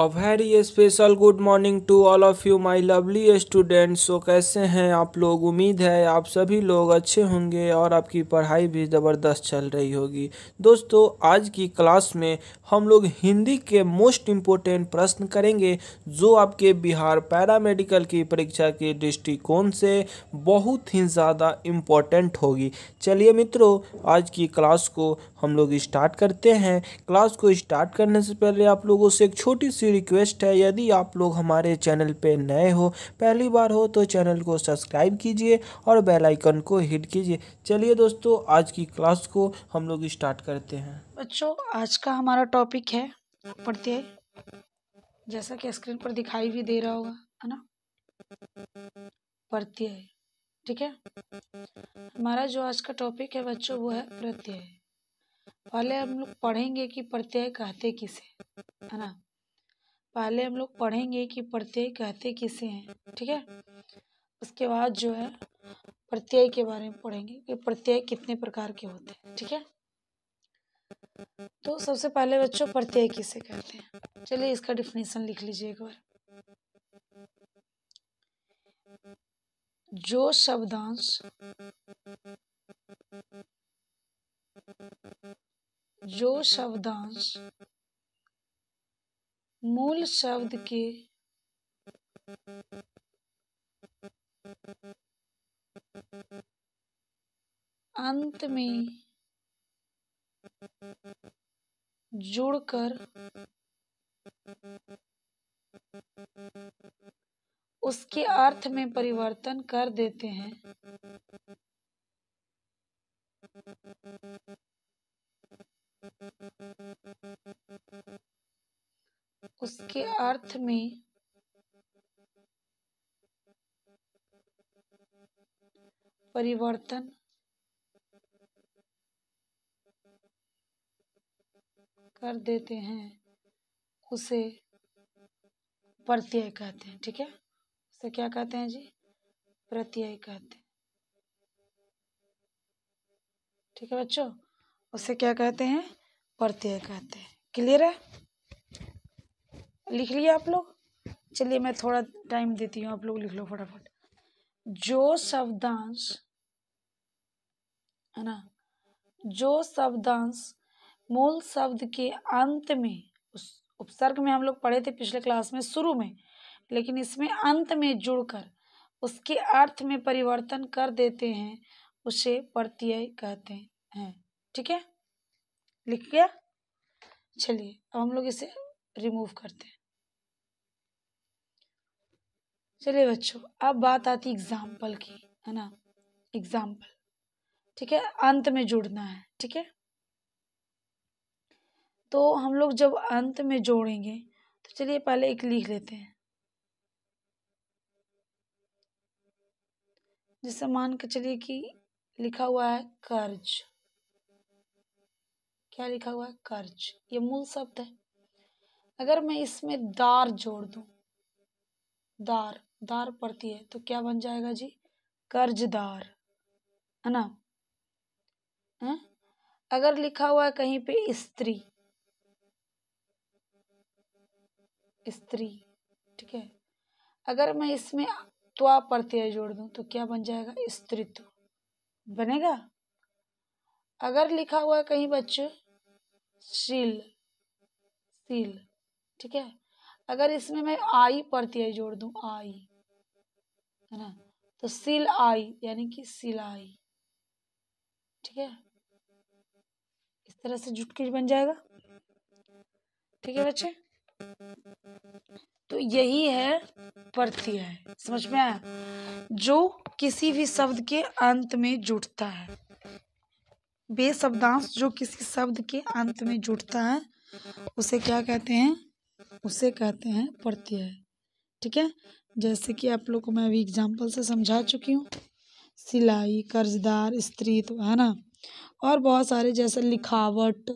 A very special good morning to all of you my lovely students so कैसे हैं आप लोग उम्मीद है आप सभी लोग अच्छे होंगे और आपकी पढ़ाई भी ज़बरदस्त चल रही होगी दोस्तों आज की क्लास में हम लोग हिंदी के मोस्ट इम्पोर्टेंट प्रश्न करेंगे जो आपके बिहार पैरामेडिकल की परीक्षा के दृष्टिकोण से बहुत ही ज़्यादा इम्पोर्टेंट होगी चलिए मित्रों आज की क्लास को हम लोग स्टार्ट करते हैं क्लास को स्टार्ट करने से पहले आप लोगों से एक छोटी सी सी रिक्वेस्ट है यदि आप लोग हमारे चैनल पे नए हो पहली बार हो तो चैनल को सब्सक्राइब कीजिए और बेल आइकन को हिट कीजिए चलिए दोस्तों आज की क्लास को हम लोग स्टार्ट करते हैं बच्चों आज का हमारा टॉपिक है प्रत्यय जैसा कि स्क्रीन पर दिखाई भी दे रहा होगा है ना प्रत्यय ठीक है हमारा जो आज का टॉपिक है बच्चों वो है प्रत्यय पहले हम लोग पढ़ेंगे कि प्रत्यय कहते किसे है ना पहले हम लोग पढ़ेंगे कि प्रत्यय कहते किसे हैं ठीक है उसके बाद जो है प्रत्यय के बारे में पढ़ेंगे कि प्रत्यय कितने प्रकार के होते हैं ठीक है तो सबसे पहले बच्चों प्रत्यय किसे कहते हैं चलिए इसका डिफिनेशन लिख लीजिए एक बार जो शब्दांश जो शब्दांश मूल शब्द के अंत में जुड़कर उसके अर्थ में परिवर्तन कर देते हैं उसके अर्थ में परिवर्तन कर देते हैं उसे प्रत्यय कहते हैं ठीक है उसे क्या कहते हैं जी प्रत्यय कहते हैं ठीक है बच्चों उसे क्या कहते हैं प्रत्यय कहते हैं क्लियर है लिख लिया आप लोग चलिए मैं थोड़ा टाइम देती हूँ आप लोग लिख लो फटाफट जो शब्दांश है ना जो शब्दांश मूल शब्द के अंत में उस उपसर्ग में हम लोग पढ़े थे पिछले क्लास में शुरू में लेकिन इसमें अंत में जुड़कर उसके अर्थ में परिवर्तन कर देते हैं उसे प्रत्यय कहते हैं ठीक है लिख गया चलिए अब हम लोग इसे रिमूव करते हैं चलिए बच्चों अब बात आती एग्जाम्पल की है ना एग्जाम्पल ठीक है अंत में जुड़ना है ठीक है तो हम लोग जब अंत में जोड़ेंगे तो चलिए पहले एक लिख लेते हैं जैसे मान के चलिए कि लिखा हुआ है कर्ज क्या लिखा हुआ है कर्ज ये मूल शब्द है अगर मैं इसमें दार जोड़ दू दार दार पड़ती है तो क्या बन जाएगा जी कर्जदार है ना है? हाँ? अगर लिखा हुआ है कहीं पे स्त्री स्त्री ठीक है अगर मैं इसमें त्वा प्रत्यय जोड़ दूं तो क्या बन जाएगा स्त्रित्व बनेगा अगर लिखा हुआ है कहीं बच्चों शील शील ठीक है अगर इसमें मैं आई प्रत्यय जोड़ दू आई है ना तो सिल आई यानी कि सिलाई ठीक है इस तरह से जुटकी बन जाएगा ठीक है बच्चे तो यही है प्रत्यय समझ में आया जो किसी भी शब्द के अंत में जुटता है बेशब्दांश जो किसी शब्द के अंत में जुटता है उसे क्या कहते हैं उसे कहते हैं प्रत्यय ठीक है जैसे कि आप लोग को मैं अभी एग्जाम्पल से समझा चुकी हूँ सिलाई कर्जदार स्त्रीत्व तो है ना और बहुत सारे जैसे लिखावट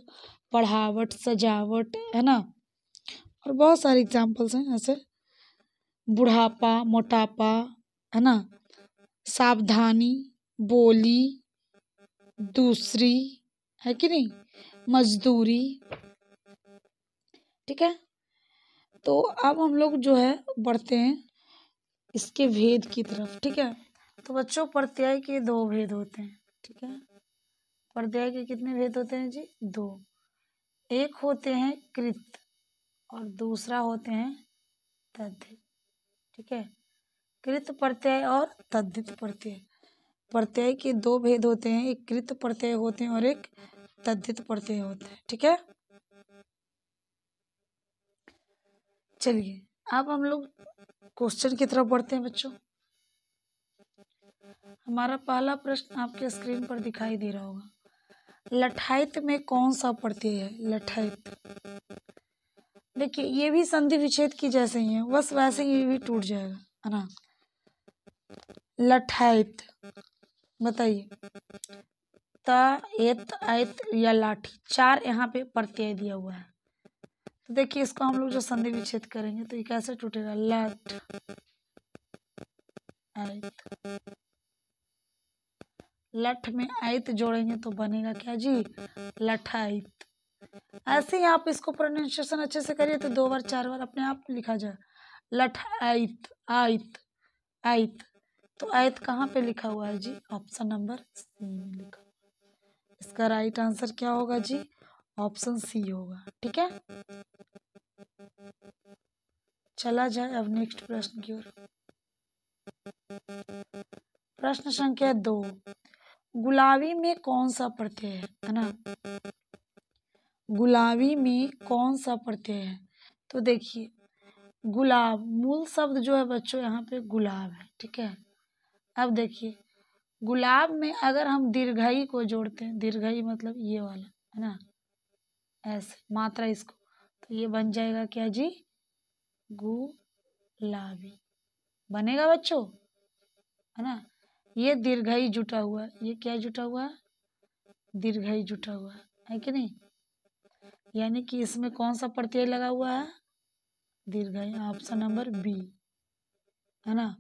पढ़ावट सजावट है ना और बहुत सारे एग्जाम्पल्स हैं ऐसे बुढ़ापा मोटापा है ना सावधानी बोली दूसरी है कि नहीं मजदूरी ठीक है तो अब हम लोग जो है बढ़ते हैं इसके भेद की तरफ ठीक है तो बच्चों प्रत्यय के दो भेद होते हैं ठीक है प्रत्यय के कितने भेद होते हैं जी दो एक होते हैं कृत और दूसरा होते हैं तद्धित ठीक है कृत प्रत्यय और तद्धित प्रत्यय प्रत्यय के दो भेद होते हैं एक कृत प्रत्यय होते हैं और एक तद्धित प्रत्यय होते हैं ठीक है चलिए अब हम लोग क्वेश्चन की तरफ बढ़ते हैं बच्चों हमारा पहला प्रश्न आपके स्क्रीन पर दिखाई दे रहा होगा लठाइत में कौन सा प्रत्यय है लठाइत देखिए ये भी संधि विच्छेद की जैसे ही है बस वैसे ही भी टूट जाएगा है ना लठाइत बताइए त एत आयत या लाठी चार यहाँ पे प्रत्यय दिया हुआ है तो देखिए इसको हम लोग जो संधि विच्छेद करेंगे तो ये कैसे टूटेगा लेट आयत लठ में आयत जोड़ेंगे तो बनेगा क्या जी आयत ऐसे ही आप इसको प्रोनाउंसिएशन अच्छे से करिए तो दो बार चार बार अपने आप लिखा जाए लठ आयत आयत आयत तो आयत कहाँ पे लिखा हुआ है जी ऑप्शन नंबर सी में लिखा इसका राइट आंसर क्या होगा जी ऑप्शन सी होगा ठीक है चला जाए अब नेक्स्ट प्रश्न की ओर प्रश्न संख्या दो गुलाबी में कौन सा प्रत्यय है है ना गुलाबी में कौन सा प्रत्यय है तो देखिए गुलाब मूल शब्द जो है बच्चों यहाँ पे गुलाब है ठीक है अब देखिए गुलाब में अगर हम दीर्घाई को जोड़ते हैं दीर्घाई मतलब ये वाला है ना एस मात्रा इसको तो ये बन जाएगा क्या जी गुलाबी बनेगा बच्चों है ना ये दीर्घाई जुटा हुआ ये क्या जुटा हुआ दीर्घाई जुटा हुआ है कि नहीं यानी कि इसमें कौन सा प्रत्यय लगा हुआ है दीर्घाई ऑप्शन नंबर बी है ना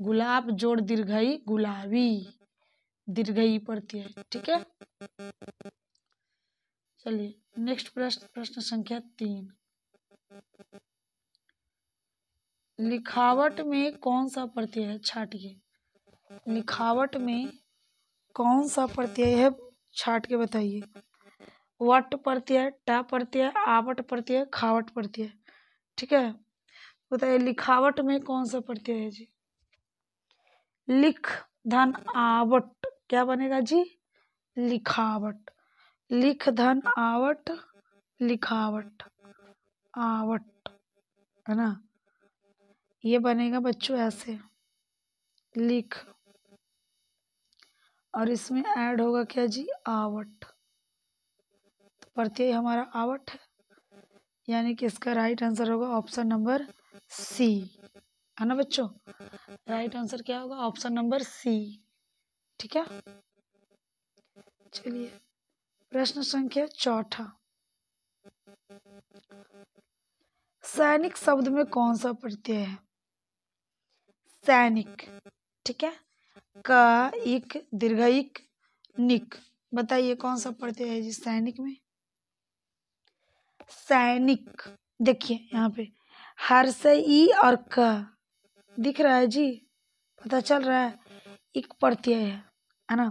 गुलाब जोड़ दीर्घाई गुलाबी दीर्घाई प्रत्यय ठीक है चलिए नेक्स्ट प्रश्न प्रश्न संख्या तीन लिखावट में कौन सा प्रत्यय है के लिखावट में कौन सा प्रत्यय है छाट के बताइए वट प्रत्यय ट प्रत्यय आवट प्रत्यय खावट प्रत्यय ठीक है बताइए लिखावट में कौन सा प्रत्यय है जी लिख धन आवट क्या बनेगा जी लिखावट लिख धन आवट लिखावट आवट है ना ये बनेगा बच्चों ऐसे लिख और इसमें ऐड होगा क्या जी आवट तो प्रत्यय हमारा आवट है यानी कि इसका राइट आंसर होगा ऑप्शन नंबर सी है ना बच्चों राइट आंसर क्या होगा ऑप्शन नंबर सी ठीक है चलिए प्रश्न संख्या चौथा सैनिक शब्द में कौन सा प्रत्यय है सैनिक ठीक है का इक इक निक बताइए कौन सा प्रत्यय है जी सैनिक में सैनिक देखिए यहाँ पे हर से ई और क दिख रहा है जी पता चल रहा है एक प्रत्यय है है ना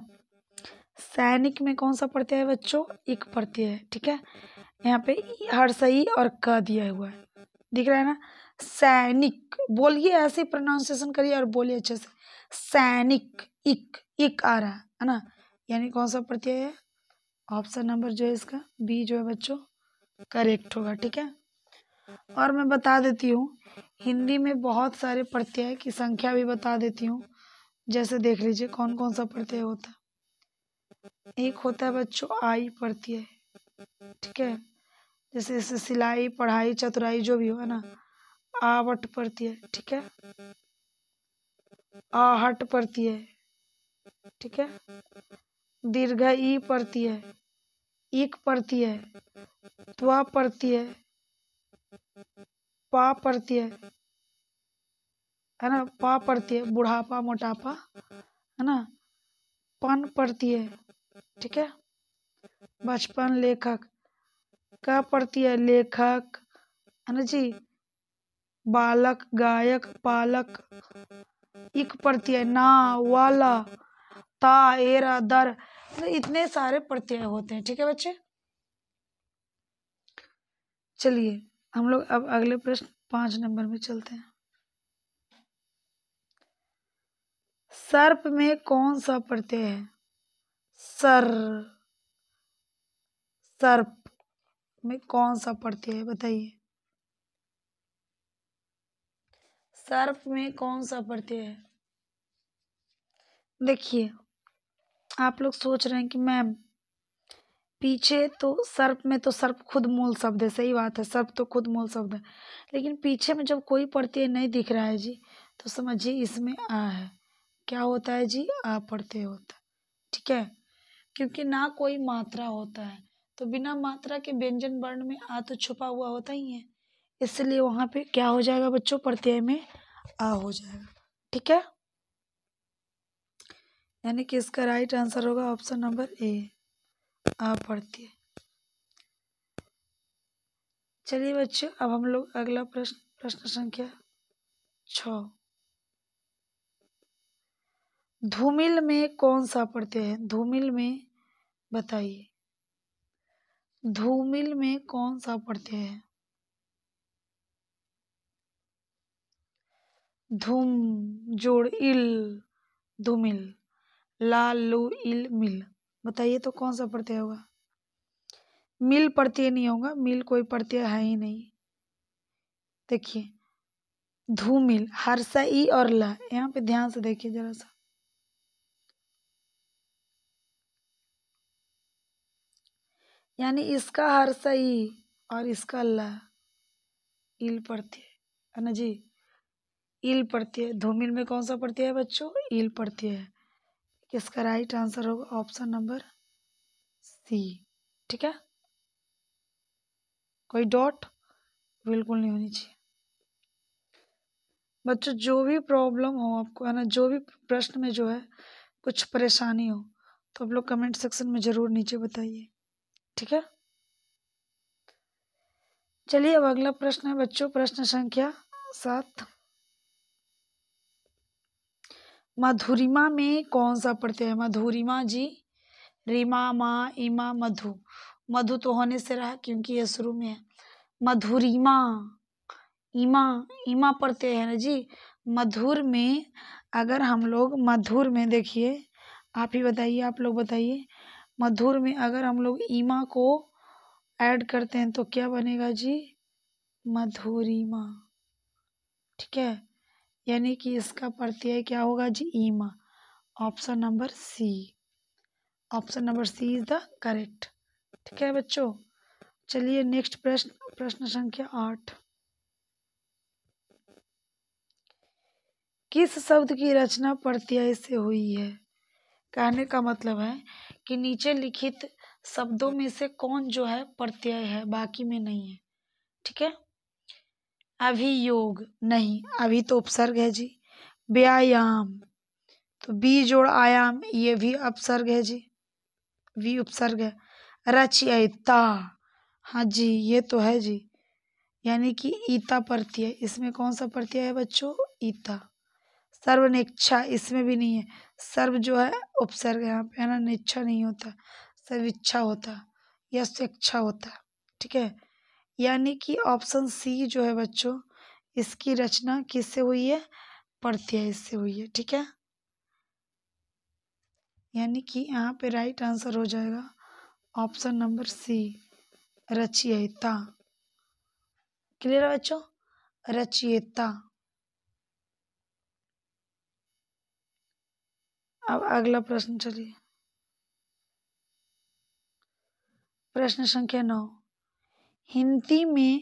सैनिक में कौन सा प्रत्यय है बच्चों एक प्रत्यय है ठीक है यहाँ पे हर सही और क दिया हुआ है दिख रहा है ना सैनिक बोलिए ऐसे प्रोनाउंसिएशन करिए और बोलिए अच्छे से सैनिक इक इक आ रहा है ना यानी कौन सा प्रत्यय है ऑप्शन नंबर जो है इसका बी जो है बच्चों करेक्ट होगा ठीक है और मैं बता देती हूँ हिंदी में बहुत सारे प्रत्यय की संख्या भी बता देती हूँ जैसे देख लीजिए कौन कौन सा प्रत्यय होता है एक होता है बच्चों पढ़ती प्रत्यय ठीक है जैसे जैसे सिलाई पढ़ाई चतुराई जो भी हो ना आवट प्रत्यय ठीक है आहट प्रत्यय ठीक है दीर्घ ई प्रत्यय ईक प्रत्यय त्वा प्रत्यय पा प्रत्यय है ना पा प्रत्यय बुढ़ापा मोटापा है ना बचपन प्रत्यय ठीक है बचपन लेखक का प्रत्यय लेखक है ना जी बालक गायक पालक इक प्रत्यय ना वाला ता एरा दर तो इतने सारे प्रत्यय होते हैं ठीक है बच्चे चलिए हम लोग अब अगले प्रश्न पांच नंबर में चलते हैं सर्प में कौन सा प्रत्यय है सर सर्प में कौन सा प्रत्यय है बताइए सर्प में कौन सा प्रत्यय है देखिए आप लोग सोच रहे हैं कि मैम पीछे तो सर्प में तो सर्प खुद मूल शब्द है सही बात है सर्प तो खुद मूल शब्द है लेकिन पीछे में जब कोई प्रत्यय नहीं दिख रहा है जी तो समझिए इसमें आ है क्या होता है जी अप्रत्यय होता है ठीक है क्योंकि ना कोई मात्रा होता है तो बिना मात्रा के व्यंजन वर्ण में आ तो छुपा हुआ होता ही है इसलिए वहाँ पे क्या हो जाएगा बच्चों प्रत्यय में आ हो जाएगा ठीक है यानी कि इसका राइट आंसर होगा ऑप्शन नंबर ए आ प्रत्यय चलिए बच्चों अब हम लोग अगला प्रश्न प्रश्न संख्या छः धूमिल में कौन सा प्रत्यय है धूमिल में बताइए धूमिल में कौन सा प्रत्यय है धूम जोड़ इल धूमिल लाल लो इल मिल बताइए तो कौन सा प्रत्यय होगा मिल प्रत्यय नहीं होगा मिल कोई प्रत्यय है ही नहीं देखिए धूमिल हर्षा ई और ला यहाँ पे ध्यान से देखिए जरा सा यानी इसका हर सही और इसका ल इल प्रत्यय है ना जी इल प्रत्यय धूमिल में कौन सा प्रत्यय है बच्चों इल प्रत्यय है इसका राइट आंसर होगा ऑप्शन नंबर सी ठीक है कोई डॉट बिल्कुल नहीं होनी चाहिए बच्चों जो भी प्रॉब्लम हो आपको है ना जो भी प्रश्न में जो है कुछ परेशानी हो तो आप लोग कमेंट सेक्शन में ज़रूर नीचे बताइए ठीक है चलिए अब अगला प्रश्न है बच्चों प्रश्न संख्या सात मधुरिमा में कौन सा प्रत्यय है मधुरिमा जी रिमा माँ इमा मधु मधु तो होने से रहा क्योंकि ये शुरू में है मधुरिमा इमा इमा प्रत्यय है ना जी मधुर में अगर हम लोग मधुर में देखिए आप ही बताइए आप लोग बताइए मधुर में अगर हम लोग ईमा को ऐड करते हैं तो क्या बनेगा जी मधुरीमा ठीक है यानी कि इसका प्रत्यय क्या होगा जी ईमा option number C option number C is the correct ठीक है बच्चों चलिए नेक्स्ट प्रश्न प्रश्न संख्या आठ किस शब्द की रचना प्रत्यय से हुई है कहने का मतलब है कि नीचे लिखित शब्दों में से कौन जो है प्रत्यय है बाकी में नहीं है ठीक है अभियोग नहीं अभी तो उपसर्ग है जी व्यायाम तो बी जोड़ आयाम ये भी उपसर्ग है जी वी उपसर्ग है रचयिता हाँ जी ये तो है जी यानी कि ईता प्रत्यय इसमें कौन सा प्रत्यय है बच्चों ईता सर्व निच्छा इसमें भी नहीं है सर्व जो है उपसर्ग यहाँ पे है ना निच्छा नहीं होता सर्व इच्छा होता या स्वेच्छा होता ठीक है यानी कि ऑप्शन सी जो है बच्चों इसकी रचना किससे हुई है प्रत्यय से हुई है ठीक है यानी कि यहाँ पे राइट आंसर हो जाएगा ऑप्शन नंबर सी रचयिता क्लियर है बच्चों रचयिता अब अगला प्रश्न चलिए प्रश्न संख्या नौ हिंदी में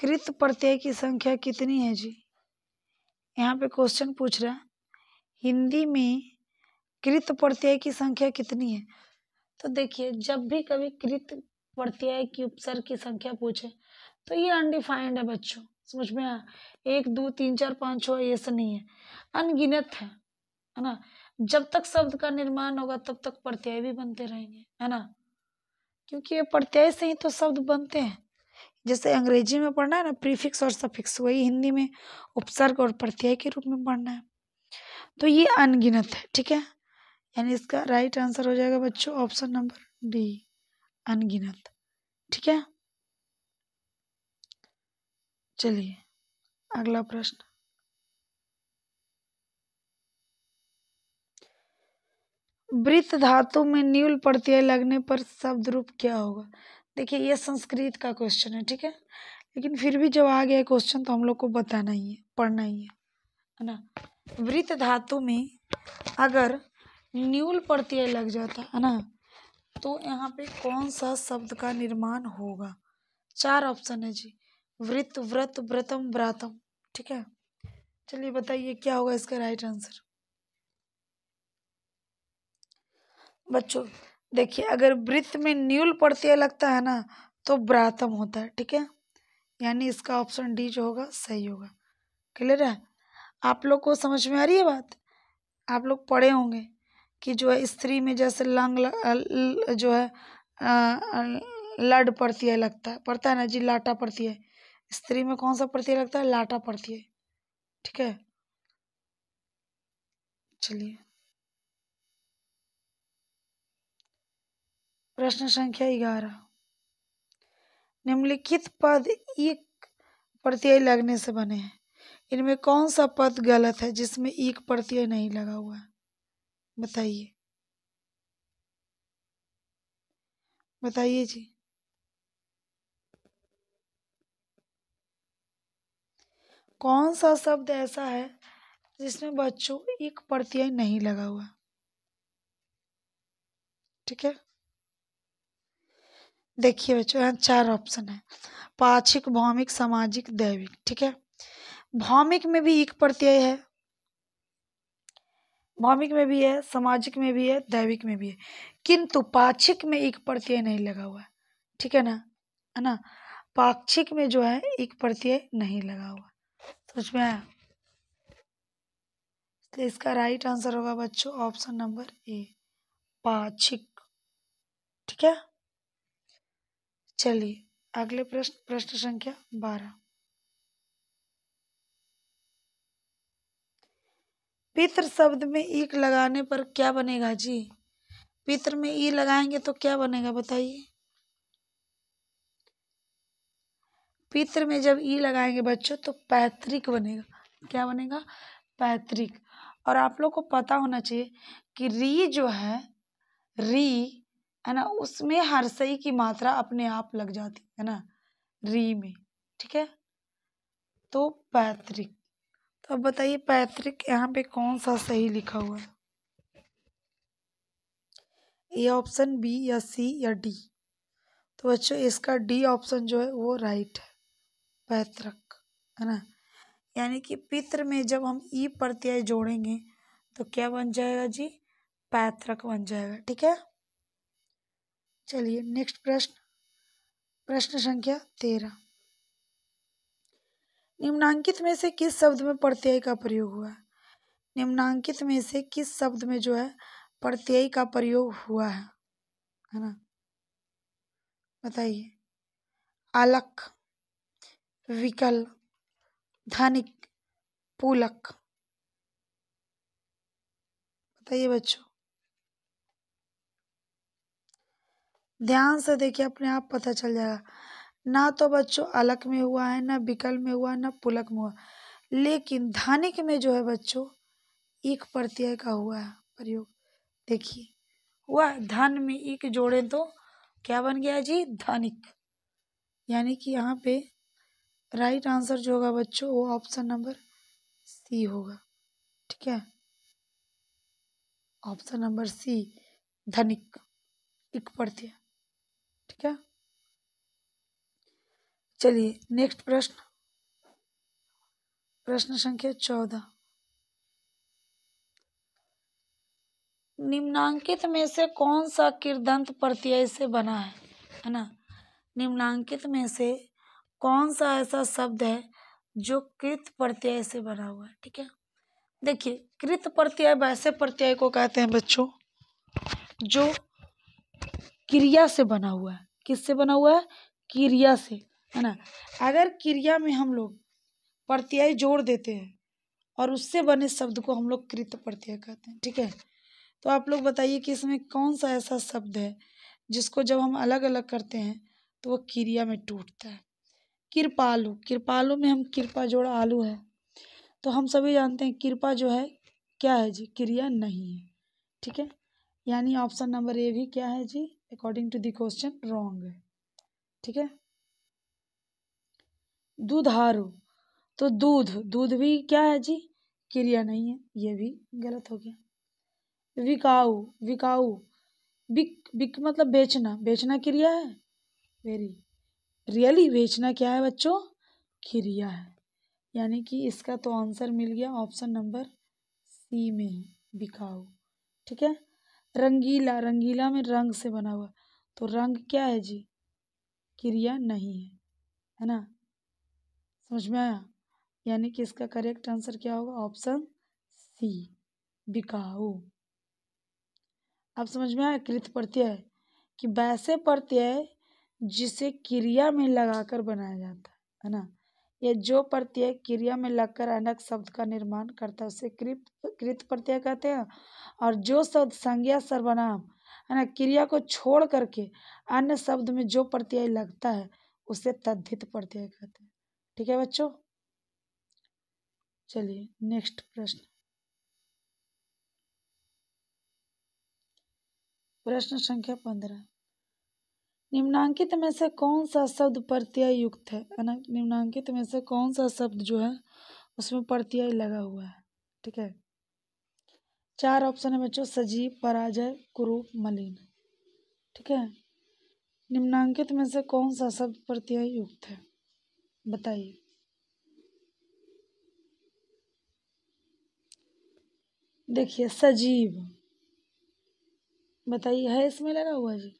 कृत प्रत्यय की संख्या कितनी है जी यहाँ पे क्वेश्चन पूछ रहा है हिंदी में कृत प्रत्यय की संख्या कितनी है तो देखिए जब भी कभी कृत प्रत्यय की उपसर्ग की संख्या पूछे तो ये अनडिफाइंड है बच्चों समझ में आ एक दो तीन चार पाँच छः ये सब नहीं है अनगिनत है है ना जब तक शब्द का निर्माण होगा तब तक प्रत्यय भी बनते रहेंगे है ना क्योंकि ये प्रत्यय से ही तो शब्द बनते हैं जैसे अंग्रेजी में पढ़ना है ना प्रीफिक्स और सफिक्स वही हिंदी में उपसर्ग और प्रत्यय के रूप में पढ़ना है तो ये अनगिनत है ठीक है यानी इसका राइट आंसर हो जाएगा बच्चों ऑप्शन नंबर डी अनगिनत ठीक है चलिए अगला प्रश्न वृत्त धातु में न्यूल प्रत्यय लगने पर शब्द रूप क्या होगा देखिए ये संस्कृत का क्वेश्चन है ठीक है लेकिन फिर भी जब आ गया क्वेश्चन तो हम लोग को बताना ही है पढ़ना ही है है ना वृत्त धातु में अगर न्यूल प्रत्यय लग जाता है ना तो यहाँ पे कौन सा शब्द का निर्माण होगा चार ऑप्शन है जी वृत्त व्रत व्रतम व्रातम ठीक है चलिए बताइए क्या होगा इसका राइट आंसर बच्चों देखिए अगर वृत्त में न्यूल प्रत्यय लगता है ना तो ब्रातम होता है ठीक है यानी इसका ऑप्शन डी जो होगा सही होगा क्लियर है आप लोग को समझ में आ रही है बात आप लोग पढ़े होंगे कि जो है स्त्री में जैसे लंग ल, जो है लड प्रत्यय लगता है पड़ता है ना जी लाटा प्रत्यय स्त्री में कौन सा प्रत्यय लगता है लाटा प्रत्यय ठीक है चलिए प्रश्न संख्या ग्यारह निम्नलिखित पद एक प्रत्यय लगने से बने हैं इनमें कौन सा पद गलत है जिसमें एक प्रत्यय नहीं लगा हुआ है बताइए बताइए जी कौन सा शब्द ऐसा है जिसमें बच्चों एक प्रत्यय नहीं लगा हुआ ठीक है देखिए बच्चों यहाँ चार ऑप्शन है पाक्षिक भौमिक सामाजिक दैविक ठीक है भौमिक में भी एक प्रत्यय है भौमिक में भी है सामाजिक में भी है दैविक में भी है किंतु पाक्षिक में एक प्रत्यय नहीं लगा हुआ है ठीक है ना है ना पाक्षिक में जो है एक प्रत्यय नहीं लगा हुआ सोच में आया तो इसका राइट आंसर होगा बच्चों ऑप्शन नंबर ए पाक्षिक ठीक है चलिए अगले प्रश्न प्रश्न संख्या बारह पित्र शब्द में एक लगाने पर क्या बनेगा जी पितृ में ई लगाएंगे तो क्या बनेगा बताइए पित्र में जब ई लगाएंगे बच्चों तो पैतृक बनेगा क्या बनेगा पैतृक और आप लोग को पता होना चाहिए कि री जो है री है ना उसमें हर सही की मात्रा अपने आप लग जाती है ना री में ठीक है तो पैतृक तो अब बताइए पैतृक यहाँ पे कौन सा सही लिखा हुआ है ए ऑप्शन बी या सी या डी तो बच्चों इसका डी ऑप्शन जो है वो राइट है पैतृक है ना यानी कि पित्र में जब हम ई प्रत्यय जोड़ेंगे तो क्या बन जाएगा जी पैतृक बन जाएगा ठीक है चलिए नेक्स्ट प्रश्न प्रश्न संख्या तेरह निम्नांकित में से किस शब्द में प्रत्यय का प्रयोग हुआ है निम्नांकित में से किस शब्द में जो है प्रत्यय का प्रयोग हुआ है है ना बताइए अलक विकल धनिक पुलक बताइए बच्चों ध्यान से देखिए अपने आप पता चल जाएगा ना तो बच्चों अलक में हुआ है ना विकल में हुआ ना पुलक में हुआ लेकिन धानिक में जो है बच्चों एक प्रत्यय का हुआ है प्रयोग देखिए हुआ धन में एक जोड़े तो क्या बन गया जी धानिक यानी कि यहाँ पे राइट आंसर जो होगा बच्चों वो ऑप्शन नंबर सी होगा ठीक है ऑप्शन नंबर सी धनिक एक प्रत्यय ठीक है चलिए नेक्स्ट प्रश्न प्रश्न संख्या चौदह निम्नांकित में से कौन सा किरदंत प्रत्यय से बना है है ना निम्नांकित में से कौन सा ऐसा शब्द है जो कृत प्रत्यय से बना हुआ है ठीक है देखिए कृत प्रत्यय वैसे प्रत्यय को कहते हैं बच्चों जो क्रिया से बना हुआ है किससे बना हुआ है क्रिया से है ना अगर क्रिया में हम लोग प्रत्यय जोड़ देते हैं और उससे बने शब्द को हम लोग कृत प्रत्यय कहते हैं ठीक है तो आप लोग बताइए कि इसमें कौन सा ऐसा शब्द है जिसको जब हम अलग अलग करते हैं तो वह क्रिया में टूटता है कृपालु कृपालु में हम कृपा जोड़ आलू है तो हम सभी जानते हैं कृपा जो है क्या है जी क्रिया नहीं है ठीक है यानी ऑप्शन नंबर ए भी क्या है जी according to the question wrong है ठीक है दुधारू तो दूध दूध भी क्या है जी क्रिया नहीं है ये भी गलत हो गया विकाऊ विकाऊ बिक बिक मतलब बेचना बेचना क्रिया है वेरी रियली बेचना क्या है बच्चों क्रिया है यानी कि इसका तो आंसर मिल गया ऑप्शन नंबर सी में ही बिकाऊ ठीक है रंगीला रंगीला में रंग से बना हुआ तो रंग क्या है जी क्रिया नहीं है है ना समझ में आया यानी कि इसका करेक्ट आंसर क्या होगा ऑप्शन सी बिकाऊ अब समझ में आया कृत प्रत्यय कि वैसे प्रत्यय जिसे क्रिया में लगाकर बनाया जाता है ना यह जो प्रत्यय क्रिया में लगकर अनक शब्द का निर्माण करता है उसे कृत कृत प्रत्यय कहते हैं और जो शब्द संज्ञा सर्वनाम है ना क्रिया को छोड़ करके अन्य शब्द में जो प्रत्यय लगता है उसे तद्धित प्रत्यय कहते हैं ठीक है बच्चों चलिए नेक्स्ट प्रश्न प्रश्न संख्या पंद्रह निम्नांकित में से कौन सा शब्द प्रत्यय युक्त है निम्नांकित में से कौन सा शब्द जो है उसमें प्रत्यय लगा हुआ है ठीक है चार ऑप्शन है बच्चों सजीव पराजय कुरूप मलिन ठीक है निम्नांकित में से कौन सा शब्द प्रत्यय युक्त है बताइए देखिए सजीव बताइए है इसमें लगा हुआ जी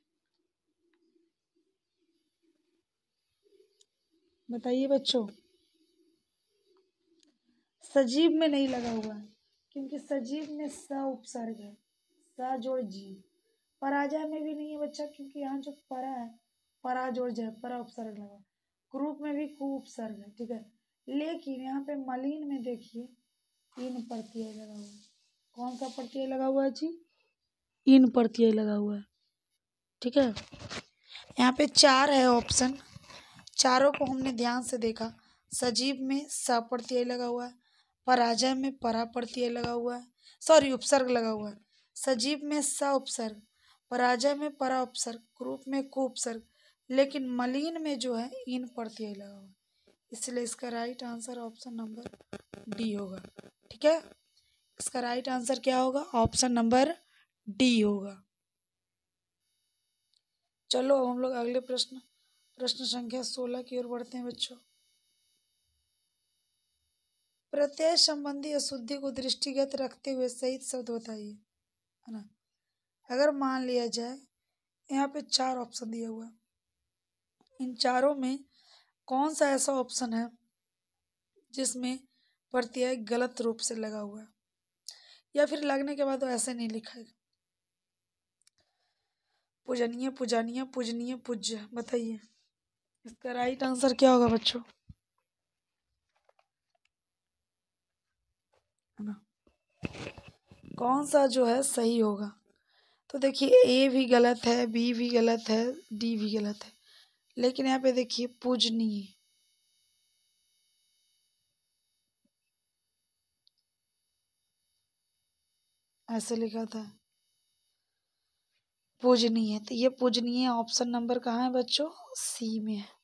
बताइए बच्चों सजीव में नहीं लगा हुआ है क्योंकि सजीव में स उपसर्ग है स जोड़ जीव पराजय में भी नहीं है बच्चा क्योंकि यहाँ जो परा है परा जोड़ जय परा उपसर्ग लगा क्रूप में भी कु उपसर्ग है ठीक है लेकिन यहाँ पे मलिन में देखिए इन प्रत्यय लगा हुआ है कौन सा प्रत्यय लगा हुआ है जी इन प्रत्यय लगा हुआ है ठीक है यहाँ पे चार है ऑप्शन चारों को हमने ध्यान से देखा सजीव में सा प्रत्यय लगा हुआ है पराजय में परा प्रत्यय लगा हुआ है सॉरी उपसर्ग लगा हुआ है सजीव में सा उपसर्ग पराजय में परा उपसर्ग क्रूप में कु उपसर्ग लेकिन मलिन में जो है इन प्रत्यय लगा हुआ है इसलिए इसका right answer option number D होगा ठीक है इसका राइट आंसर क्या होगा ऑप्शन नंबर डी होगा चलो हम लोग अगले प्रश्न प्रश्न संख्या सोलह की ओर बढ़ते हैं बच्चों प्रत्यय संबंधी अशुद्धि को दृष्टिगत रखते हुए सही शब्द बताइए है ना अगर मान लिया जाए यहाँ पे चार ऑप्शन दिया हुआ इन चारों में कौन सा ऐसा ऑप्शन है जिसमें प्रत्यय गलत रूप से लगा हुआ है या फिर लगने के बाद वो ऐसे नहीं लिखा है पूजनीय पूजनीय पूजनीय पूज्य बताइए इसका राइट आंसर क्या होगा बच्चों कौन सा जो है सही होगा तो देखिए ए भी गलत है बी भी गलत है डी भी गलत है लेकिन यहाँ पे देखिए पूजनीय ऐसे लिखा था पूजनीय तो ये पूजनीय ऑप्शन नंबर कहाँ है बच्चों सी में है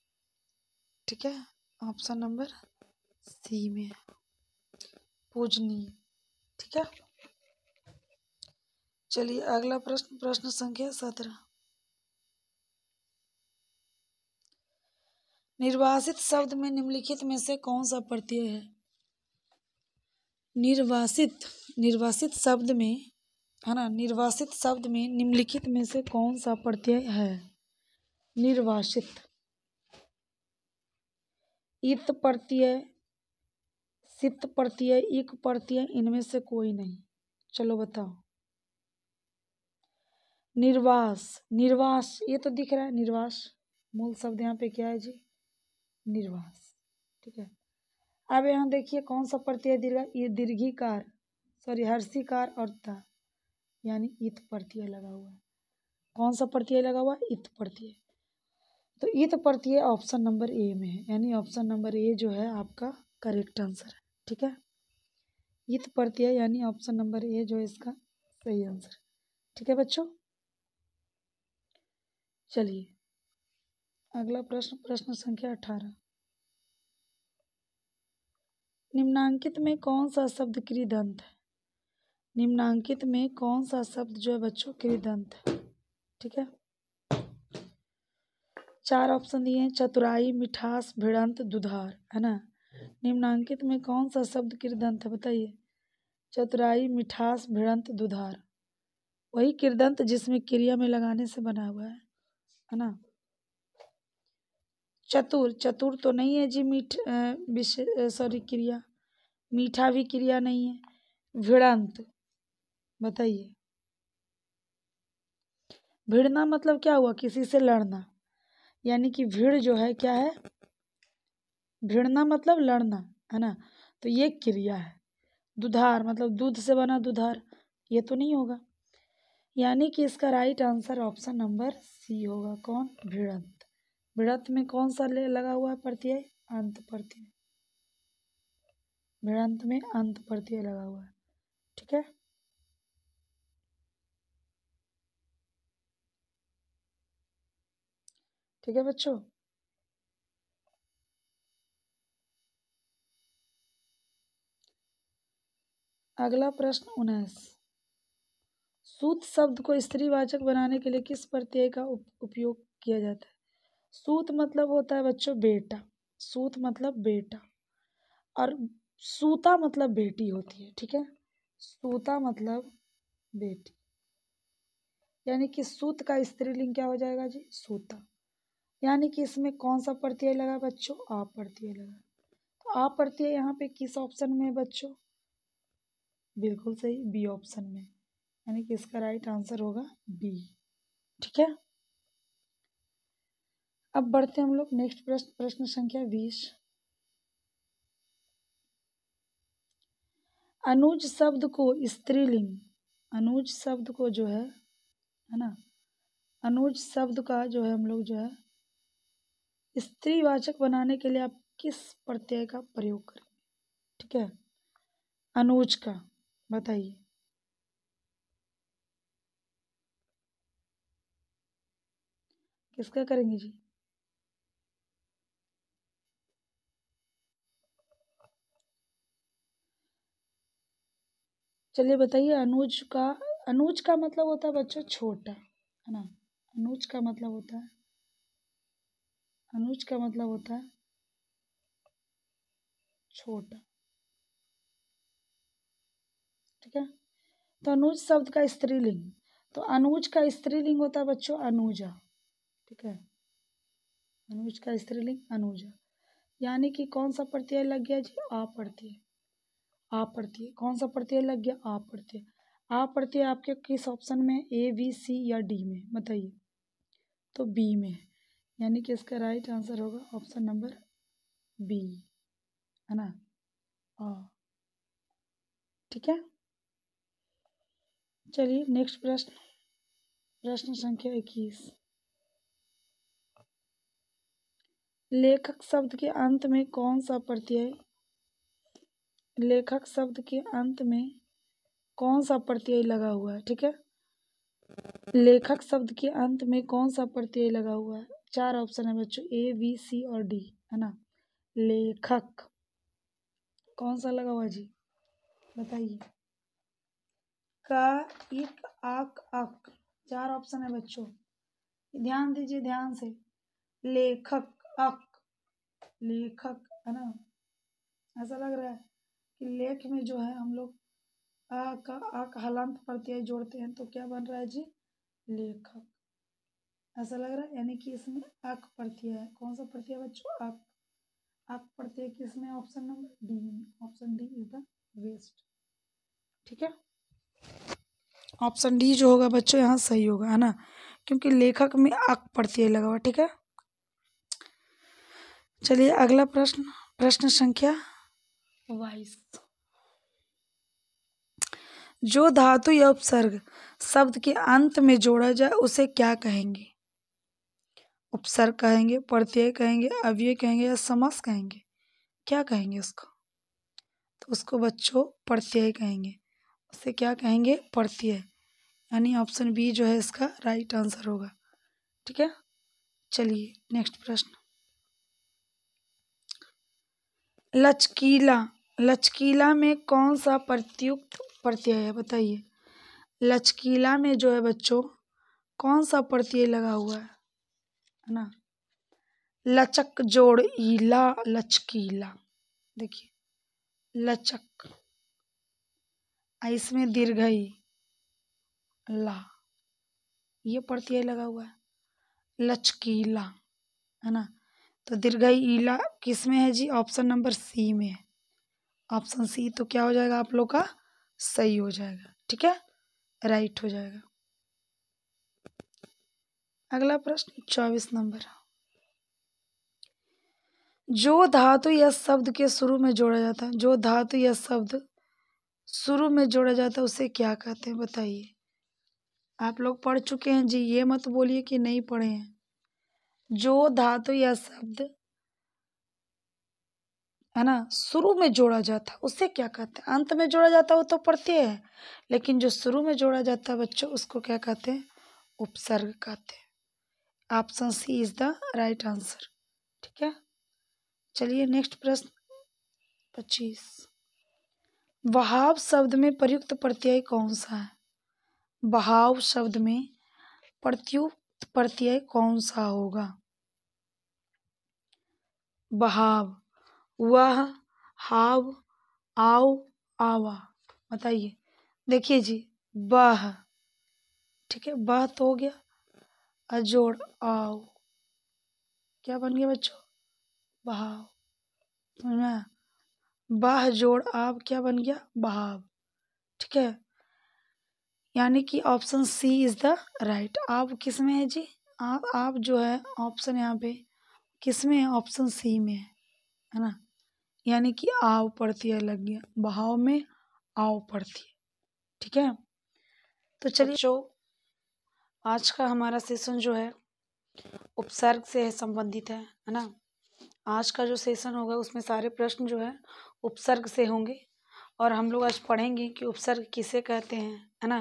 ठीक है ऑप्शन नंबर सी में पूजनीय ठीक है चलिए अगला प्रश्न प्रश्न संख्या सत्रह निर्वासित शब्द में निम्नलिखित में से कौन सा प्रत्यय है निर्वासित निर्वासित शब्द में है ना निर्वासित शब्द में निम्नलिखित में से कौन सा प्रत्यय है निर्वासित इत प्रत्यय सित प्रत्यय इक प्रत्यय इनमें से कोई नहीं चलो बताओ निर्वास निर्वास ये तो दिख रहा है निर्वास मूल शब्द यहाँ पे क्या है जी निर्वास ठीक है अब यहाँ देखिए कौन सा प्रत्यय दीर्घ ये दीर्घिकार सॉरी हर्षिकार और ता यानी इत प्रत्यय लगा हुआ है कौन सा प्रत्यय लगा हुआ इत प्रत्यय तो तो पर्त है ऑप्शन नंबर ए में है यानी ऑप्शन नंबर ए जो है आपका करेक्ट आंसर है ठीक है ईद तो है यानी ऑप्शन नंबर ए जो है इसका सही आंसर ठीक है बच्चों चलिए अगला प्रश्न प्रश्न संख्या अठारह निम्नांकित में कौन सा शब्द क्रिदंत है निम्नांकित में कौन सा शब्द जो है बच्चों क्रिदंत है ठीक है चार ऑप्शन दिए हैं चतुराई मिठास भिड़ंत दुधार है ना निम्नांकित में कौन सा शब्द किरदंत है बताइए चतुराई मिठास भिड़ंत दुधार वही किरदंत जिसमें क्रिया में लगाने से बना हुआ है है ना चतुर चतुर तो नहीं है जी मीठ सॉरी क्रिया मीठा भी क्रिया नहीं है भिड़ंत बताइए भिड़ना मतलब क्या हुआ किसी से लड़ना यानी कि भीड़ जो है क्या है भिड़ना मतलब लड़ना है ना तो ये क्रिया है दुधार मतलब दूध से बना दुधार ये तो नहीं होगा यानी कि इसका right answer option number C होगा कौन भिड़ंत भिड़ंत में कौन सा ले लगा हुआ है प्रत्यय अंत प्रत्यय भिड़ंत में अंत प्रत्यय लगा हुआ है ठीक है ठीक है बच्चों अगला प्रश्न उन्नीस सूत शब्द को स्त्रीवाचक बनाने के लिए किस प्रत्यय का उपयोग किया जाता है सूत मतलब होता है बच्चों बेटा सूत मतलब बेटा और सूता मतलब बेटी होती है ठीक है सूता मतलब बेटी यानी कि सूत का स्त्रीलिंग क्या हो जाएगा जी सूता यानी कि इसमें कौन सा प्रत्यय लगा बच्चों आप प्रत्यय लगा तो आप प्रत्यय यहाँ पे किस ऑप्शन में बच्चों बिल्कुल सही बी ऑप्शन में यानी कि इसका राइट आंसर होगा बी ठीक है अब बढ़ते हम लोग नेक्स्ट प्रश्न प्रश्न संख्या बीस अनुज शब्द को स्त्रीलिंग अनुज शब्द को जो है है ना अनुज शब्द का जो है हम लोग जो है स्त्रीवाचक बनाने के लिए आप किस प्रत्यय का प्रयोग करेंगे ठीक है अनुज का बताइए किसका करेंगे जी चलिए बताइए अनुज का अनुज का मतलब होता है बच्चों छोटा है ना अनुज का मतलब होता है अनुज का मतलब होता है छोटा ठीक है तो अनुज शब्द का स्त्रीलिंग तो अनुज का स्त्रीलिंग होता है बच्चों अनुजा ठीक है अनुज का स्त्रीलिंग अनुजा यानी कि कौन सा प्रत्यय लग गया जी आ प्रत्यय आ प्रत्यय कौन सा प्रत्यय लग गया आ प्रत्यय आ प्रत्यय आपके किस ऑप्शन में ए बी सी या डी में बताइए तो बी में है यानी कि इसका राइट आंसर होगा ऑप्शन नंबर बी है ना और ठीक है चलिए नेक्स्ट प्रश्न प्रश्न संख्या इक्कीस लेखक शब्द के अंत में कौन सा प्रत्यय लेखक शब्द के अंत में कौन सा प्रत्यय लगा हुआ है ठीक है लेखक शब्द के अंत में कौन सा प्रत्यय लगा हुआ है चार ऑप्शन है बच्चों ए बी सी और डी है ना लेखक कौन सा लगा हुआ जी बताइए का एक आक अक चार ऑप्शन है बच्चों ध्यान दीजिए ध्यान से लेखक अक लेखक है ना ऐसा लग रहा है कि लेख में जो है हम लोग आ का आ का हलांत प्रत्यय जोड़ते हैं तो क्या बन रहा है जी लेखक ऐसा लग रहा है यानी कि इसमें अक प्रत्यय है कौन सा प्रत्यय बच्चों अक अक प्रत्यय किसमें ऑप्शन नंबर डी में option D is the best ठीक है ऑप्शन डी जो होगा बच्चों यहाँ सही होगा है ना क्योंकि लेखक में अक प्रत्यय लगा हुआ ठीक है चलिए अगला प्रश्न प्रश्न संख्या बाईस जो धातु या उपसर्ग शब्द के अंत में जोड़ा जाए उसे क्या कहेंगे उपसर्ग कहेंगे प्रत्यय कहेंगे अव्यय कहेंगे या समास कहेंगे क्या कहेंगे उसको तो उसको बच्चों प्रत्यय कहेंगे उसे क्या कहेंगे प्रत्यय यानी ऑप्शन बी जो है इसका राइट आंसर होगा ठीक है चलिए नेक्स्ट प्रश्न लचकीला लचकीला में कौन सा प्रत्युक्त प्रत्यय है बताइए लचकीला में जो है बच्चों कौन सा प्रत्यय लगा हुआ है है ना लचक जोड़ ईला लचकीला देखिए लचक इसमें दीर्घ ही ला ये प्रत्यय लगा हुआ है लचकीला है ना तो दीर्घ ईला किस में है जी ऑप्शन नंबर सी में है ऑप्शन सी तो क्या हो जाएगा आप लोग का सही हो जाएगा ठीक है राइट हो जाएगा अगला प्रश्न चौबीस नंबर जो धातु या शब्द के शुरू में जोड़ा जाता है जो धातु या शब्द शुरू में जोड़ा जाता है उसे क्या कहते हैं बताइए आप लोग पढ़ चुके हैं जी ये मत बोलिए कि नहीं पढ़े हैं जो धातु या शब्द है ना शुरू में जोड़ा जाता है उसे क्या कहते हैं अंत में जोड़ा जाता है वो तो पढ़ते है लेकिन जो शुरू में जोड़ा जाता है बच्चों उसको क्या कहते हैं उपसर्ग कहते हैं option C is the right answer ठीक है चलिए नेक्स्ट प्रश्न पच्चीस बहाव शब्द में प्रयुक्त प्रत्यय कौन सा है बहाव शब्द में प्रत्युक्त प्रत्यय कौन सा होगा बहाव वह हाव आओ आवा बताइए देखिए जी बह ठीक है बह तो हो गया अजोड़ आओ क्या बन गया बच्चों बहाव समझ बाह जोड़ आब क्या बन गया बहाव ठीक है यानी कि option C is the right आप किस में है जी आप आप जो है ऑप्शन यहाँ पे किस में है ऑप्शन सी में है है ना यानी कि आव पड़ती है लग गया बहाव में आव पड़ती है ठीक है तो चलिए जो आज का हमारा सेशन जो है उपसर्ग से है संबंधित है है ना आज का जो सेशन होगा उसमें सारे प्रश्न जो है उपसर्ग से होंगे और हम लोग आज पढ़ेंगे कि उपसर्ग किसे कहते हैं है ना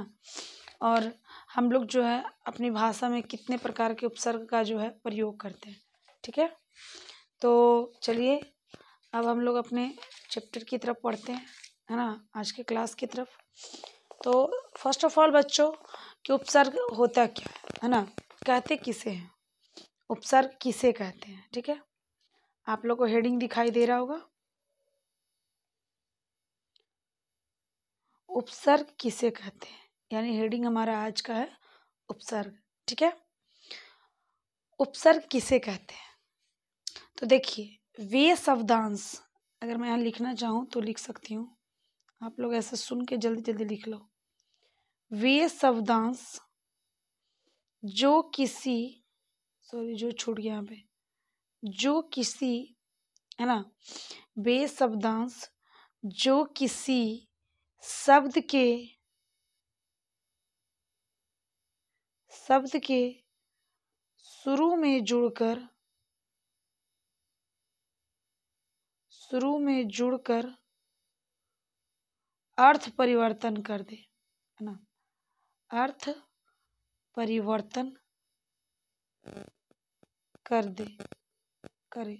और हम लोग जो है अपनी भाषा में कितने प्रकार के उपसर्ग का जो है प्रयोग करते हैं ठीक है तो चलिए अब हम लोग अपने चैप्टर की तरफ पढ़ते हैं है ना आज के क्लास की तरफ तो फर्स्ट ऑफ ऑल बच्चों कि उपसर्ग होता क्या है है ना कहते किसे हैं उपसर्ग किसे कहते हैं ठीक है आप लोग को हेडिंग दिखाई दे रहा होगा उपसर्ग किसे कहते हैं यानी हेडिंग हमारा आज का है उपसर्ग ठीक है उपसर्ग किसे कहते हैं तो देखिए वे शब्दांश अगर मैं यहाँ लिखना चाहूँ तो लिख सकती हूँ आप लोग ऐसे सुन के जल्दी जल्दी लिख लो वे शब्दांश जो किसी सॉरी जो छूट गया यहाँ पे जो किसी है ना वे शब्दांश जो किसी शब्द के शब्द के शुरू में जुड़कर शुरू में जुड़कर अर्थ परिवर्तन कर दे है ना अर्थ परिवर्तन कर दे करे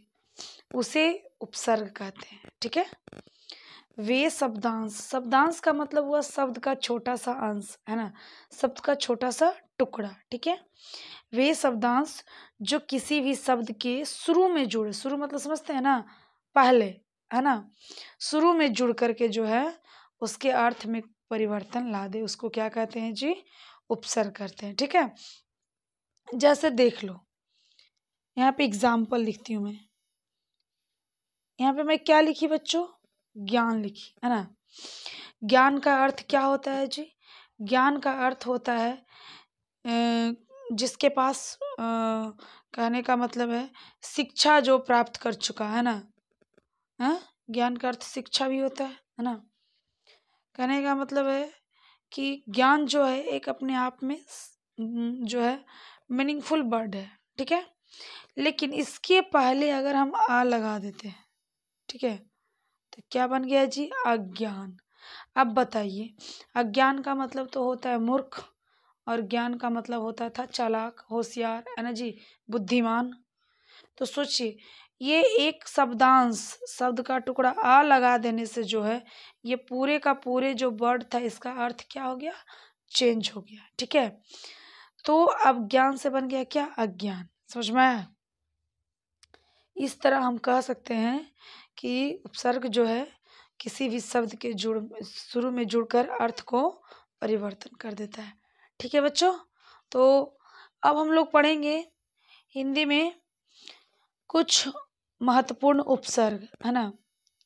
उसे उपसर्ग कहते हैं ठीक है वे शब्दांश शब्दांश का मतलब हुआ शब्द का छोटा सा अंश है ना शब्द का छोटा सा टुकड़ा ठीक है वे शब्दांश जो किसी भी शब्द के शुरू में जुड़े शुरू मतलब समझते हैं ना पहले है ना शुरू में जुड़ करके जो है उसके अर्थ में परिवर्तन ला दे उसको क्या कहते हैं जी उपसर्ग करते हैं ठीक है जैसे देख लो यहाँ पे एग्जाम्पल लिखती हूँ मैं यहाँ पे मैं क्या लिखी बच्चों ज्ञान लिखी है ना ज्ञान का अर्थ क्या होता है जी ज्ञान का अर्थ होता है जिसके पास कहने का मतलब है शिक्षा जो प्राप्त कर चुका है ना हाँ? ज्ञान का अर्थ शिक्षा भी होता है है ना कहने का मतलब है कि ज्ञान जो है एक अपने आप में जो है मीनिंगफुल वर्ड है ठीक है लेकिन इसके पहले अगर हम आ लगा देते हैं ठीक है तो क्या बन गया जी अज्ञान अब बताइए अज्ञान का मतलब तो होता है मूर्ख और ज्ञान का मतलब होता था चालाक होशियार है ना जी बुद्धिमान तो सोचिए ये एक शब्दांश शब्द का टुकड़ा आ लगा देने से जो है ये पूरे का पूरे जो वर्ड था इसका अर्थ क्या हो गया चेंज हो गया ठीक है तो अब ज्ञान से बन गया क्या अज्ञान समझ में इस तरह हम कह सकते हैं कि उपसर्ग जो है किसी भी शब्द के जुड़ शुरू में जुड़कर अर्थ को परिवर्तन कर देता है ठीक है बच्चों तो अब हम लोग पढ़ेंगे हिंदी में कुछ महत्वपूर्ण उपसर्ग है ना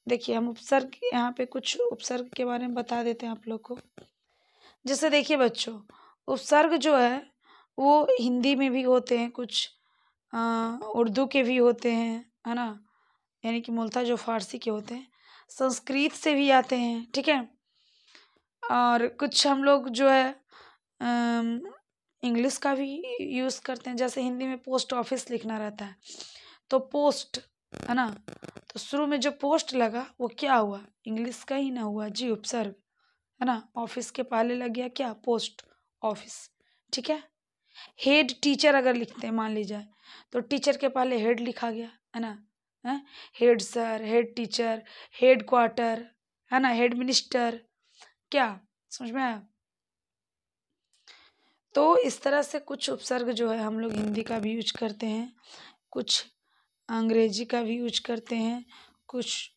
देखिए हम उपसर्ग यहाँ पे कुछ उपसर्ग के बारे में बता देते हैं आप लोग को जैसे देखिए बच्चों उपसर्ग जो है वो हिंदी में भी होते हैं कुछ उर्दू के भी होते हैं है ना यानी कि मूलतः जो फारसी के होते हैं संस्कृत से भी आते हैं ठीक है और कुछ हम लोग जो है इंग्लिश का भी यूज़ करते हैं जैसे हिंदी में पोस्ट ऑफिस लिखना रहता है तो पोस्ट है ना तो शुरू में जो पोस्ट लगा वो क्या हुआ इंग्लिश का ही ना हुआ जी उपसर्ग है ना ऑफिस के पाले लग गया क्या पोस्ट ऑफिस ठीक है हेड टीचर अगर लिखते मान मान लीजिए तो टीचर के पाले हेड लिखा गया है ना है head sir head teacher headquarter है ना हेड मिनिस्टर क्या समझ में आया तो इस तरह से कुछ उपसर्ग जो है हम लोग हिंदी का भी यूज करते हैं कुछ अंग्रेजी का भी यूज करते हैं कुछ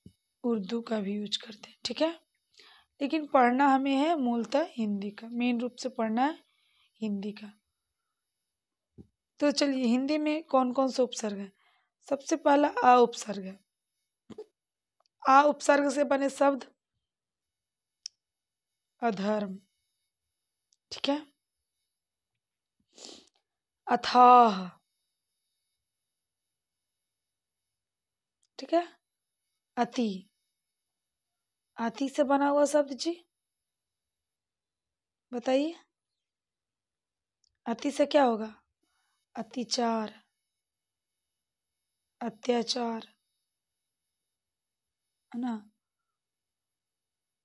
उर्दू का भी यूज करते हैं ठीक है लेकिन पढ़ना हमें है मूलतः हिंदी का मेन रूप से पढ़ना है हिंदी का तो चलिए हिंदी में कौन कौन से उपसर्ग है सबसे पहला आ उपसर्ग है आ उपसर्ग से बने शब्द अधर्म ठीक है अथाह ठीक है अति अति से बना हुआ शब्द जी बताइए अति से क्या होगा अतिचार अत्याचार है ना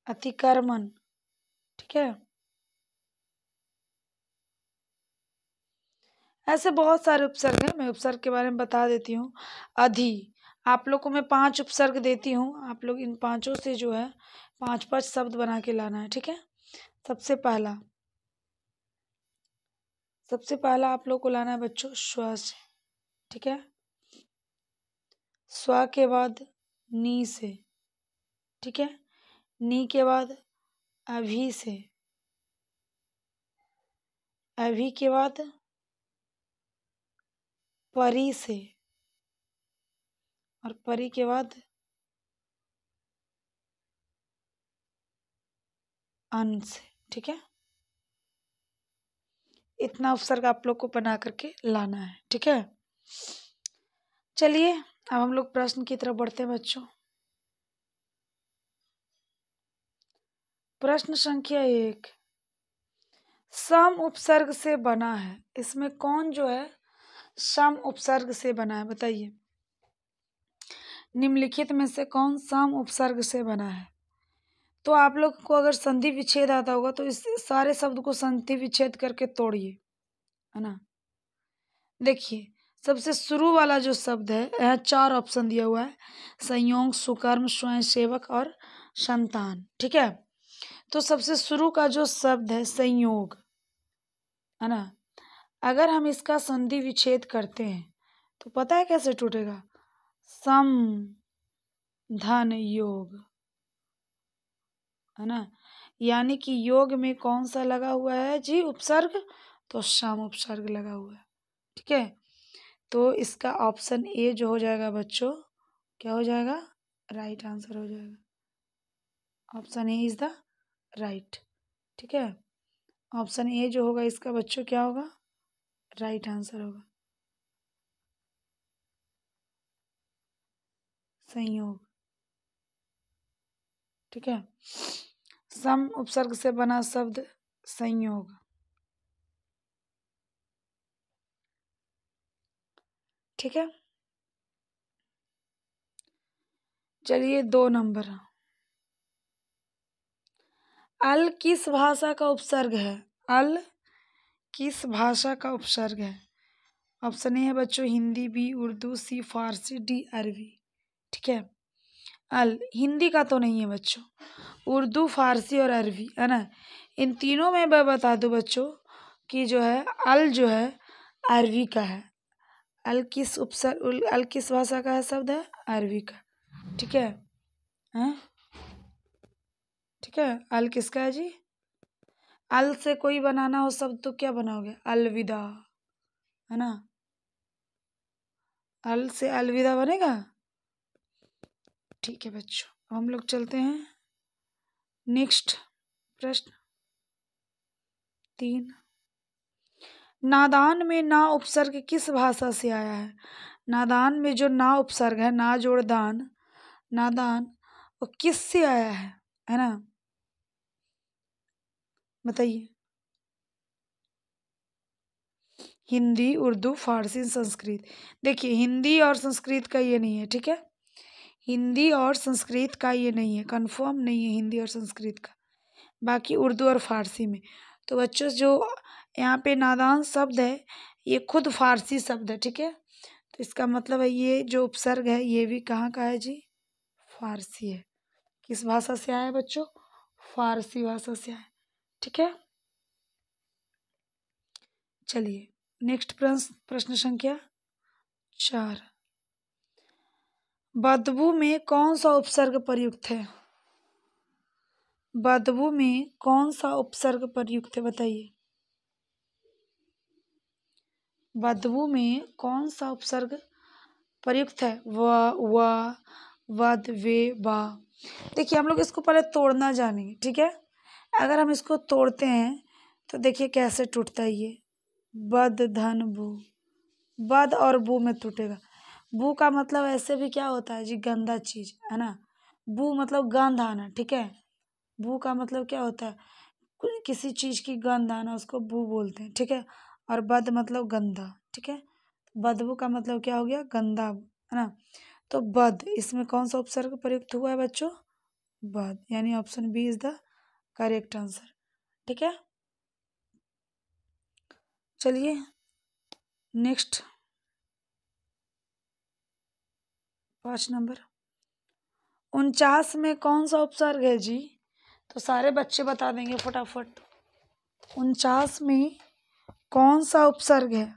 अतिक्रमण ठीक है ऐसे बहुत सारे उपसर्ग हैं मैं उपसर्ग के बारे में बता देती हूँ अधि आप लोग को मैं पांच उपसर्ग देती हूँ आप लोग इन पांचों से जो है पांच पांच शब्द बना के लाना है ठीक है सबसे पहला सबसे पहला आप लोग को लाना है बच्चों स्व से ठीक है स्व के बाद नी से ठीक है नी के बाद अभी से अभी के बाद परी से और परी के बाद अंश ठीक है इतना उपसर्ग आप लोग को बना करके लाना है ठीक है चलिए अब हम लोग प्रश्न की तरफ बढ़ते हैं बच्चों प्रश्न संख्या एक सम उपसर्ग से बना है इसमें कौन जो है सम उपसर्ग से बना है बताइए निम्नलिखित में से कौन साम उपसर्ग से बना है तो आप लोग को अगर संधि विच्छेद आता होगा तो इस सारे शब्द को संधि विच्छेद करके तोड़िए है ना देखिए सबसे शुरू वाला जो शब्द है यह चार ऑप्शन दिया हुआ है संयोग सुकर्म स्वयं सेवक और संतान ठीक है तो सबसे शुरू का जो शब्द है संयोग है ना अगर हम इसका संधि विच्छेद करते हैं तो पता है कैसे टूटेगा सम धन योग है ना यानी कि योग में कौन सा लगा हुआ है जी उपसर्ग तो सम उपसर्ग लगा हुआ है ठीक है तो इसका ऑप्शन ए जो हो जाएगा बच्चों क्या हो जाएगा राइट आंसर हो जाएगा option A is the right ठीक है ऑप्शन ए जो होगा इसका बच्चों क्या होगा राइट right आंसर होगा संयोग ठीक है सम उपसर्ग से बना शब्द संयोग ठीक है चलिए दो नंबर अल किस भाषा का उपसर्ग है अल किस भाषा का उपसर्ग है ऑप्शन ए है बच्चों Hindi B Urdu C Farsi D Arabi ठीक है अल हिंदी का तो नहीं है बच्चों उर्दू फारसी और अरबी है ना इन तीनों में मैं बता दूँ बच्चों कि जो है अल जो है अरबी का है अल किस उपसर अल किस भाषा का है शब्द है अरबी का ठीक है हैं हाँ? ठीक है अल किसका है जी अल से कोई बनाना हो शब्द तो क्या बनाओगे अलविदा है ना अल से अलविदा बनेगा ठीक है बच्चों हम लोग चलते हैं नेक्स्ट प्रश्न तीन नादान में ना उपसर्ग किस भाषा से आया है नादान में जो ना उपसर्ग है ना जोड़ दान नादान वो किस से आया है है ना बताइए हिंदी उर्दू फारसी संस्कृत देखिए हिंदी और संस्कृत का ये नहीं है ठीक है हिंदी और संस्कृत का ये नहीं है कंफर्म नहीं है हिंदी और संस्कृत का बाकी उर्दू और फारसी में तो बच्चों जो यहाँ पे नादान शब्द है ये खुद फारसी शब्द है ठीक है तो इसका मतलब है ये जो उपसर्ग है ये भी कहाँ का है जी फारसी है किस भाषा से आया है बच्चों फारसी भाषा से आया ठीक है चलिए नेक्स्ट प्रश्न प्रश्न संख्या चार बदबू में कौन सा उपसर्ग प्रयुक्त है बदबू में कौन सा उपसर्ग प्रयुक्त है बताइए बदबू में कौन सा उपसर्ग प्रयुक्त है व व वद वे बा देखिए हम लोग इसको पहले तोड़ना जानेंगे ठीक है अगर हम इसको तोड़ते हैं तो देखिए कैसे टूटता है ये बद धन बू बद और बू में टूटेगा बू का मतलब ऐसे भी क्या होता है जी गंदा चीज है ना बू मतलब गंध आना ठीक है बू का मतलब क्या होता है किसी चीज़ की गंध आना उसको बू बोलते हैं ठीक है और बद मतलब गंदा ठीक है बदबू का मतलब क्या हो गया गंदा है ना तो बद इसमें कौन सा उपसर्ग प्रयुक्त हुआ है बच्चों बद यानी option B is the correct answer ठीक है चलिए नेक्स्ट पाँच नंबर उनचास में कौन सा उपसर्ग है जी तो सारे बच्चे बता देंगे फटाफट उनचास में कौन सा उपसर्ग है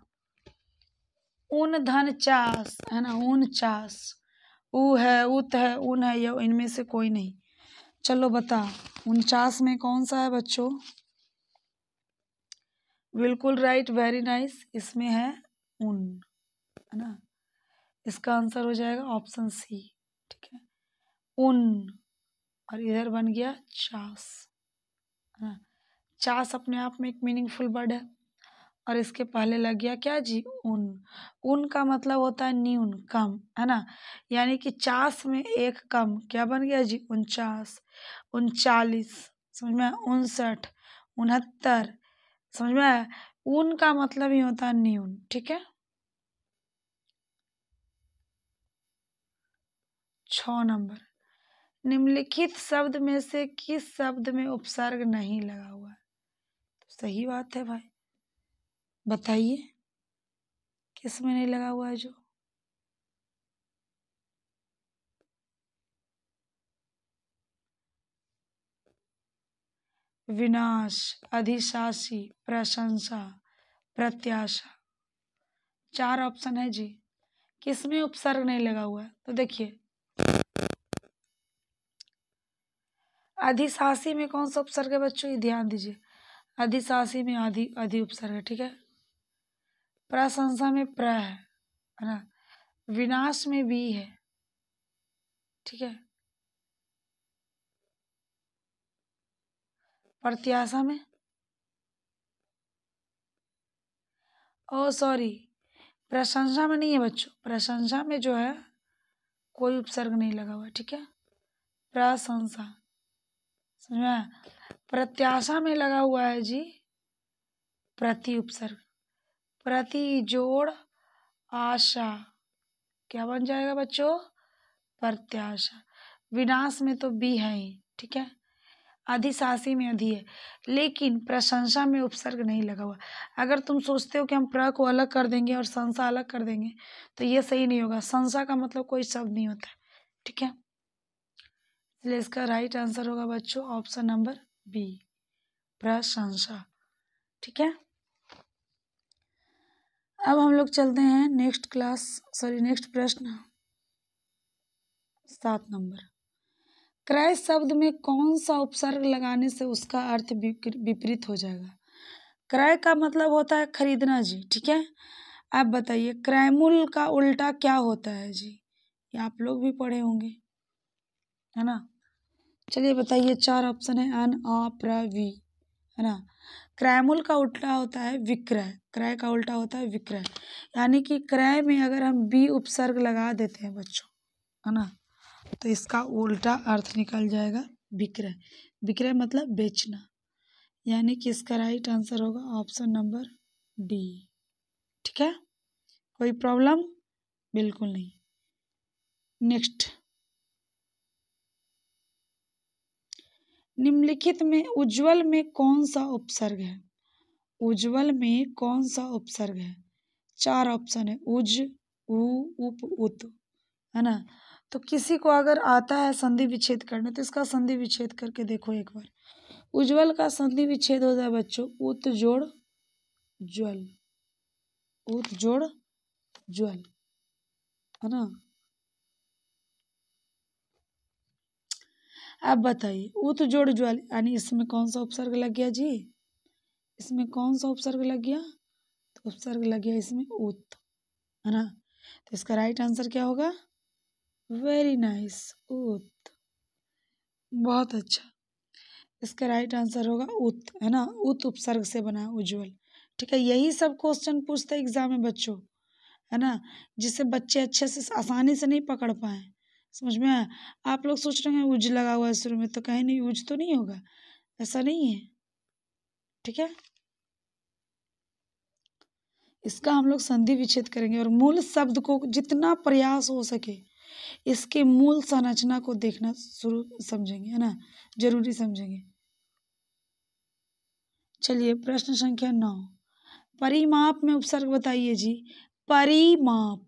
ऊन धन चास है ना उन चास उ है उत है ऊन है ये इनमें से कोई नहीं चलो बता उनचास में कौन सा है बच्चों बिल्कुल राइट वेरी नाइस इसमें है ऊन है ना इसका आंसर हो जाएगा ऑप्शन सी ठीक है उन और इधर बन गया चास हाँ चास अपने आप में एक मीनिंगफुल वर्ड है और इसके पहले लग गया क्या जी ऊन ऊन का मतलब होता है न्यून कम है ना यानी कि चास में एक कम क्या बन गया जी उनचास उनचालीस समझ में उनसठ उनहत्तर समझ में उन ऊन का मतलब ही होता है न्यून ठीक है छ नंबर निम्नलिखित शब्द में से किस शब्द में उपसर्ग नहीं लगा हुआ है तो सही बात है भाई बताइए किस में नहीं लगा हुआ है जो विनाश अधिशासी प्रशंसा प्रत्याशा चार ऑप्शन है जी किसमें उपसर्ग नहीं लगा हुआ है तो देखिए अधिशासी में कौन सा उपसर्ग है बच्चों ये ध्यान दीजिए अधिशासी में आधि अधि उपसर्ग है ठीक है प्रशंसा में प्र है ना विनाश में बी है ठीक है प्रत्याशा में ओ सॉरी प्रशंसा में नहीं है बच्चों प्रशंसा में जो है कोई उपसर्ग नहीं लगा हुआ ठीक है प्रशंसा समझा प्रत्याशा में लगा हुआ है जी प्रति उपसर्ग प्रति जोड़ आशा क्या बन जाएगा बच्चों प्रत्याशा विनाश में तो बी है ही ठीक है अधिशासी में अधि है लेकिन प्रशंसा में उपसर्ग नहीं लगा हुआ अगर तुम सोचते हो कि हम प्र को अलग कर देंगे और संसा अलग कर देंगे तो ये सही नहीं होगा संसा का मतलब कोई शब्द नहीं होता ठीक है इसलिए इसका राइट आंसर होगा बच्चों ऑप्शन नंबर बी प्रशंसा ठीक है अब हम लोग चलते हैं नेक्स्ट क्लास सॉरी नेक्स्ट प्रश्न सात नंबर क्रय शब्द में कौन सा उपसर्ग लगाने से उसका अर्थ विपरीत हो जाएगा क्रय का मतलब होता है खरीदना जी ठीक है आप बताइए क्रयमूल का उल्टा क्या होता है जी ये आप लोग भी पढ़े होंगे है ना चलिए बताइए चार ऑप्शन है अन आ वी है ना क्रयमूल का उल्टा होता है विक्रय क्रय का उल्टा होता है विक्रय यानी कि क्रय में अगर हम बी उपसर्ग लगा देते हैं बच्चों है ना तो इसका उल्टा अर्थ निकल जाएगा विक्रय विक्रय मतलब बेचना यानी कि इसका राइट आंसर होगा ऑप्शन नंबर डी ठीक है कोई प्रॉब्लम बिल्कुल नहीं नेक्स्ट निम्नलिखित में उज्ज्वल में कौन सा उपसर्ग है उज्ज्वल में कौन सा उपसर्ग है चार ऑप्शन है उज उ उप उत है ना तो किसी को अगर आता है संधि विच्छेद करने तो इसका संधि विच्छेद करके देखो एक बार उज्ज्वल का संधि विच्छेद हो जाए बच्चों उत जोड़ ज्वल उत जोड़ ज्वल है ना अब बताइए उत तो जोड़ ज्वाल यानी इसमें कौन सा उपसर्ग लग गया जी इसमें कौन सा उपसर्ग लग गया तो उपसर्ग लग गया इसमें उत है ना तो इसका राइट आंसर क्या होगा वेरी नाइस उत बहुत अच्छा इसका राइट आंसर होगा उत है ना उत उपसर्ग से बना उज्ज्वल ठीक है यही सब क्वेश्चन पूछते एग्जाम में बच्चों है ना जिससे बच्चे अच्छे से आसानी से नहीं पकड़ पाए समझ में आया आप लोग सोच रहे हैं उज लगा हुआ है शुरू में तो कहीं नहीं उज तो नहीं होगा ऐसा नहीं है ठीक है इसका हम लोग संधि विच्छेद करेंगे और मूल शब्द को जितना प्रयास हो सके इसके मूल संरचना को देखना शुरू समझेंगे है ना जरूरी समझेंगे चलिए प्रश्न संख्या नौ परिमाप में उपसर्ग बताइए जी परिमाप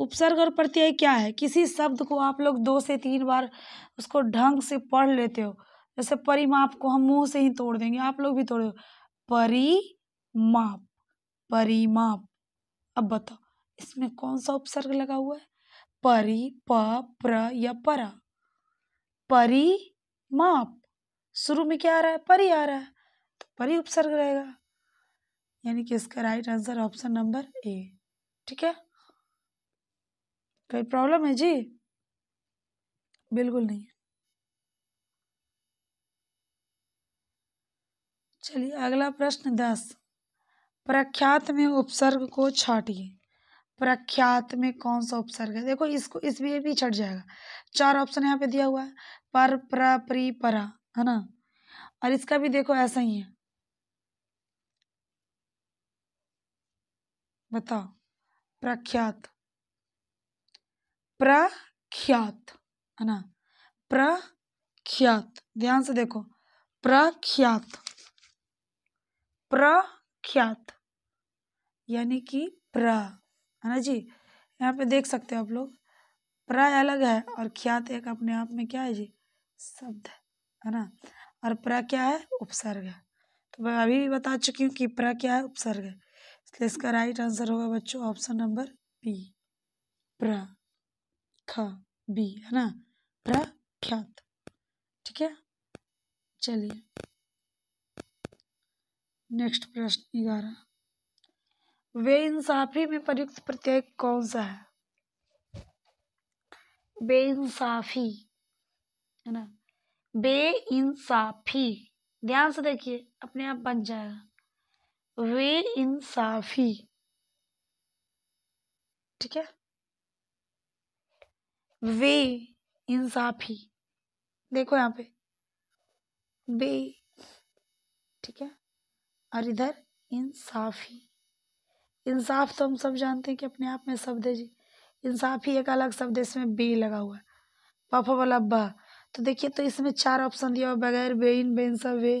उपसर्ग और प्रत्यय क्या है किसी शब्द को आप लोग दो से तीन बार उसको ढंग से पढ़ लेते हो जैसे परिमाप को हम मुंह से ही तोड़ देंगे आप लोग भी तोड़ो परिमाप परिमाप अब बताओ इसमें कौन सा उपसर्ग लगा हुआ है परि प प्र या परा परिमाप शुरू में क्या आ रहा है परी आ रहा है तो परी उपसर्ग रहेगा यानी कि इसका right answer option number A ठीक है कोई प्रॉब्लम है जी बिल्कुल नहीं चलिए अगला प्रश्न दस प्रख्यात में उपसर्ग को छाटिए प्रख्यात में कौन सा उपसर्ग है देखो इसको इस भी भी छट जाएगा चार ऑप्शन यहाँ पे दिया हुआ है पर प्र प्री परा है ना और इसका भी देखो ऐसा ही है बताओ प्रख्यात प्रख्यात है ना प्रख्यात ध्यान से देखो प्रख्यात प्रख्यात यानी कि प्र है ना जी यहाँ पे देख सकते हो आप लोग प्र अलग है और ख्यात एक अपने आप में क्या है जी शब्द है ना और प्र क्या है उपसर्ग है तो मैं अभी भी बता चुकी हूँ कि प्र क्या है उपसर्ग है इसलिए इसका राइट आंसर होगा बच्चों ऑप्शन नंबर बी प्र ख बी है ना प्रख्यात ठीक है चलिए नेक्स्ट प्रश्न ग्यारह वे इंसाफी में प्रयुक्त प्रत्यय कौन सा है बे इंसाफी है ना बे इंसाफी ध्यान से देखिए अपने आप बन जाएगा वे इंसाफी ठीक है वे इंसाफी देखो यहाँ पे बे ठीक है और इधर इंसाफी इंसाफ तो हम सब जानते हैं कि अपने आप में शब्द है जी इंसाफ ही एक अलग शब्द है इसमें बे लगा हुआ है पापा वाला बा तो देखिए तो इसमें चार ऑप्शन दिया हुआ बगैर इन बेन सब वे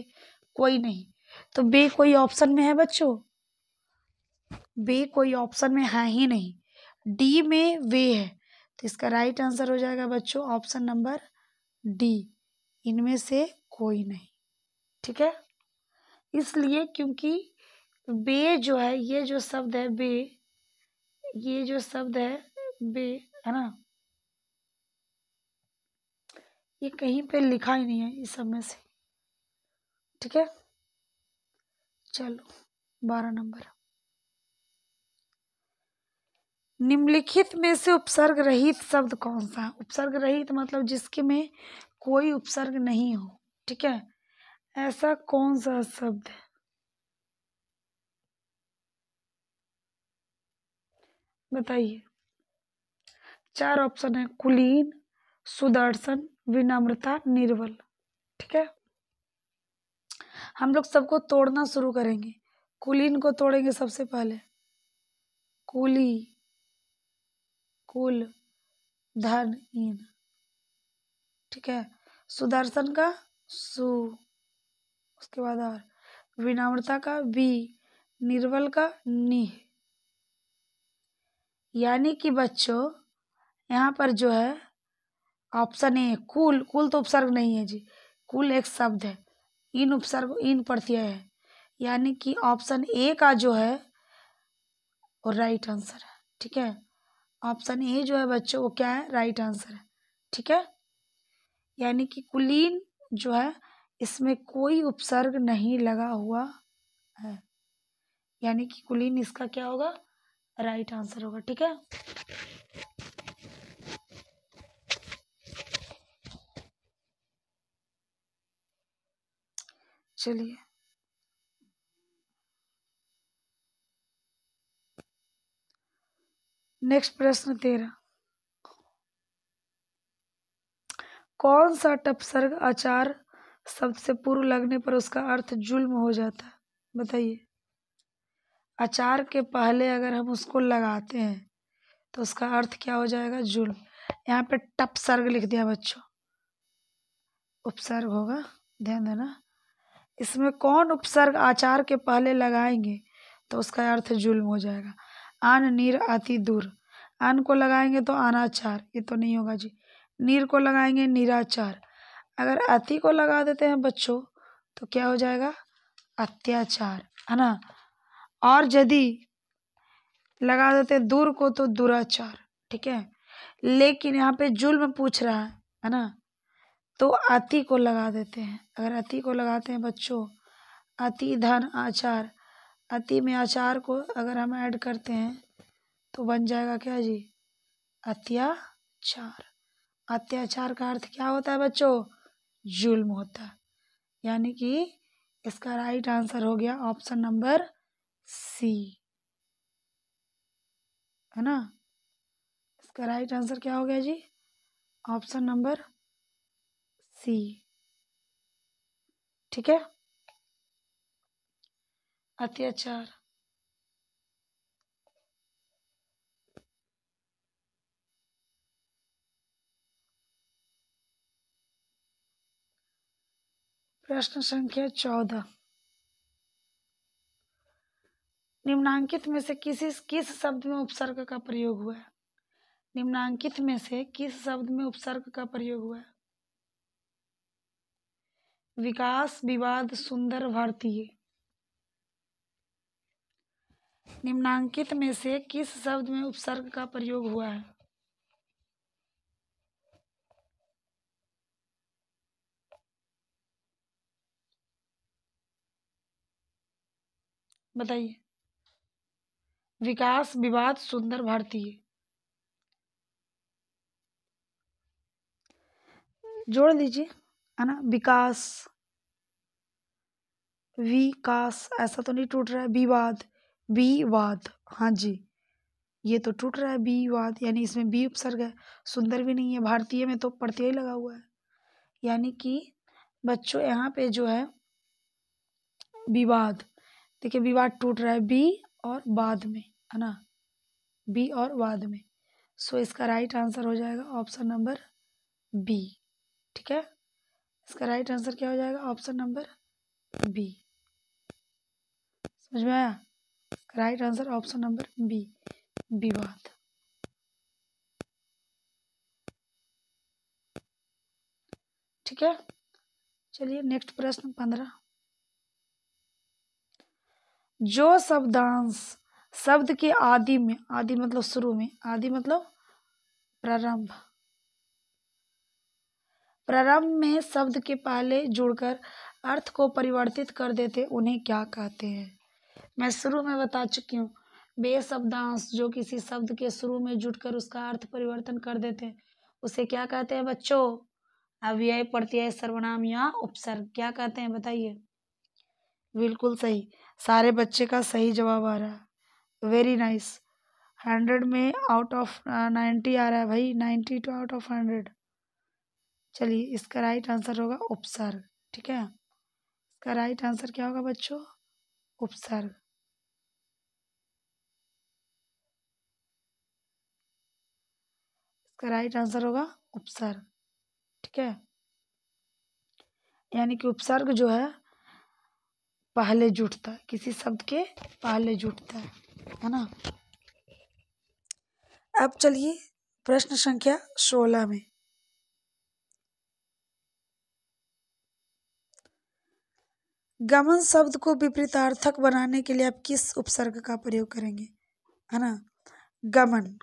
कोई नहीं तो बे कोई ऑप्शन में है बच्चों बे कोई ऑप्शन में है ही नहीं डी में वे है तो इसका राइट आंसर हो जाएगा बच्चों ऑप्शन नंबर डी इनमें से कोई नहीं ठीक है इसलिए क्योंकि बे जो है ये जो शब्द है बे ये जो शब्द है बे है ना ये कहीं पे लिखा ही नहीं है इस सब में से ठीक है चलो बारह नंबर निम्नलिखित में से उपसर्ग रहित शब्द कौन सा है उपसर्ग रहित मतलब जिसके में कोई उपसर्ग नहीं हो ठीक है ऐसा कौन सा शब्द है बताइए चार ऑप्शन है कुलीन सुदर्शन विनम्रता निर्बल ठीक है हम लोग सबको तोड़ना शुरू करेंगे कुलीन को तोड़ेंगे सबसे पहले कुली कुल धन इन ठीक है सुदर्शन का सु उसके बाद और विनम्रता का बी निर्बल का नि यानी कि बच्चों यहाँ पर जो है ऑप्शन ए कुल कुल तो उपसर्ग नहीं है जी कुल एक शब्द है इन उपसर्ग इन प्रत्यय है यानी कि ऑप्शन ए का जो है और राइट आंसर है ठीक है ऑप्शन ए जो है बच्चों वो क्या है राइट आंसर है ठीक है यानी कि कुलीन जो है इसमें कोई उपसर्ग नहीं लगा हुआ है यानी कि कुलीन इसका क्या होगा राइट आंसर होगा ठीक है चलिए नेक्स्ट प्रश्न तेरह कौन सा टपसर्ग आचार सबसे पूर्व लगने पर उसका अर्थ जुल्म हो जाता है बताइए आचार के पहले अगर हम उसको लगाते हैं तो उसका अर्थ क्या हो जाएगा जुल्म यहाँ पे टपसर्ग लिख दिया बच्चों उपसर्ग होगा ध्यान देना इसमें कौन उपसर्ग आचार के पहले लगाएंगे तो उसका अर्थ जुल्म हो जाएगा आन नीर अति दूर आन को लगाएंगे तो अनाचार ये तो नहीं होगा जी नीर को लगाएंगे निराचार अगर अति को लगा देते हैं बच्चों तो क्या हो जाएगा अत्याचार है ना और यदि लगा देते हैं दूर को तो दुराचार ठीक है लेकिन यहाँ पे जुल्म पूछ रहा है है ना तो अति को लगा देते हैं अगर अति को लगाते हैं बच्चों अति धन आचार अति में अचार को अगर हम ऐड करते हैं तो बन जाएगा क्या जी अत्याचार अत्याचार का अर्थ क्या होता है बच्चों जुल्म होता है यानी कि इसका राइट आंसर हो गया ऑप्शन नंबर सी है ना इसका राइट आंसर क्या हो गया जी ऑप्शन नंबर सी ठीक है अत्याचार प्रश्न संख्या चौदह निम्नांकित में से किसी किस शब्द में उपसर्ग का प्रयोग हुआ है निम्नांकित में से किस शब्द में उपसर्ग का प्रयोग हुआ है विकास विवाद सुंदर भारतीय निम्नांकित में से किस शब्द में उपसर्ग का प्रयोग हुआ है बताइए विकास विवाद सुंदर भारतीय जोड़ लीजिए है ना विकास विकास ऐसा तो नहीं टूट रहा है विवाद बी वाद हाँ जी ये तो टूट रहा है बी वाद यानी इसमें बी उपसर्ग है सुंदर भी नहीं है भारतीय में तो प्रत्यय लगा हुआ है यानी कि बच्चों यहाँ पे जो है विवाद देखिए विवाद टूट रहा है बी और बाद में है ना बी और बाद में सो इसका राइट आंसर हो जाएगा ऑप्शन नंबर बी ठीक है इसका राइट आंसर क्या हो जाएगा ऑप्शन नंबर बी समझ में आया right answer option number B विवाद ठीक है चलिए नेक्स्ट प्रश्न पंद्रह जो शब्दांश शब्द के आदि में आदि मतलब शुरू में आदि मतलब प्रारंभ प्रारंभ में शब्द के पहले जुड़कर अर्थ को परिवर्तित कर देते उन्हें क्या कहते हैं मैं शुरू में बता चुकी हूँ बेशब्दांश जो किसी शब्द के शुरू में जुटकर उसका अर्थ परिवर्तन कर देते हैं उसे क्या कहते हैं बच्चों अव्यय प्रत्यय सर्वनाम या उपसर्ग क्या कहते हैं बताइए बिल्कुल सही सारे बच्चे का सही जवाब आ रहा है वेरी नाइस हंड्रेड में आउट ऑफ नाइन्टी आ रहा है भाई ninety two out of hundred चलिए इसका राइट आंसर होगा उपसर्ग ठीक है इसका राइट आंसर क्या होगा बच्चों उपसर्ग इसका राइट आंसर होगा उपसर्ग ठीक है यानी कि उपसर्ग जो है पहले जुटता है किसी शब्द के पहले जुटता है है ना अब चलिए प्रश्न संख्या सोलह में गमन शब्द को विपरीतार्थक बनाने के लिए आप किस उपसर्ग का प्रयोग करेंगे है ना गमन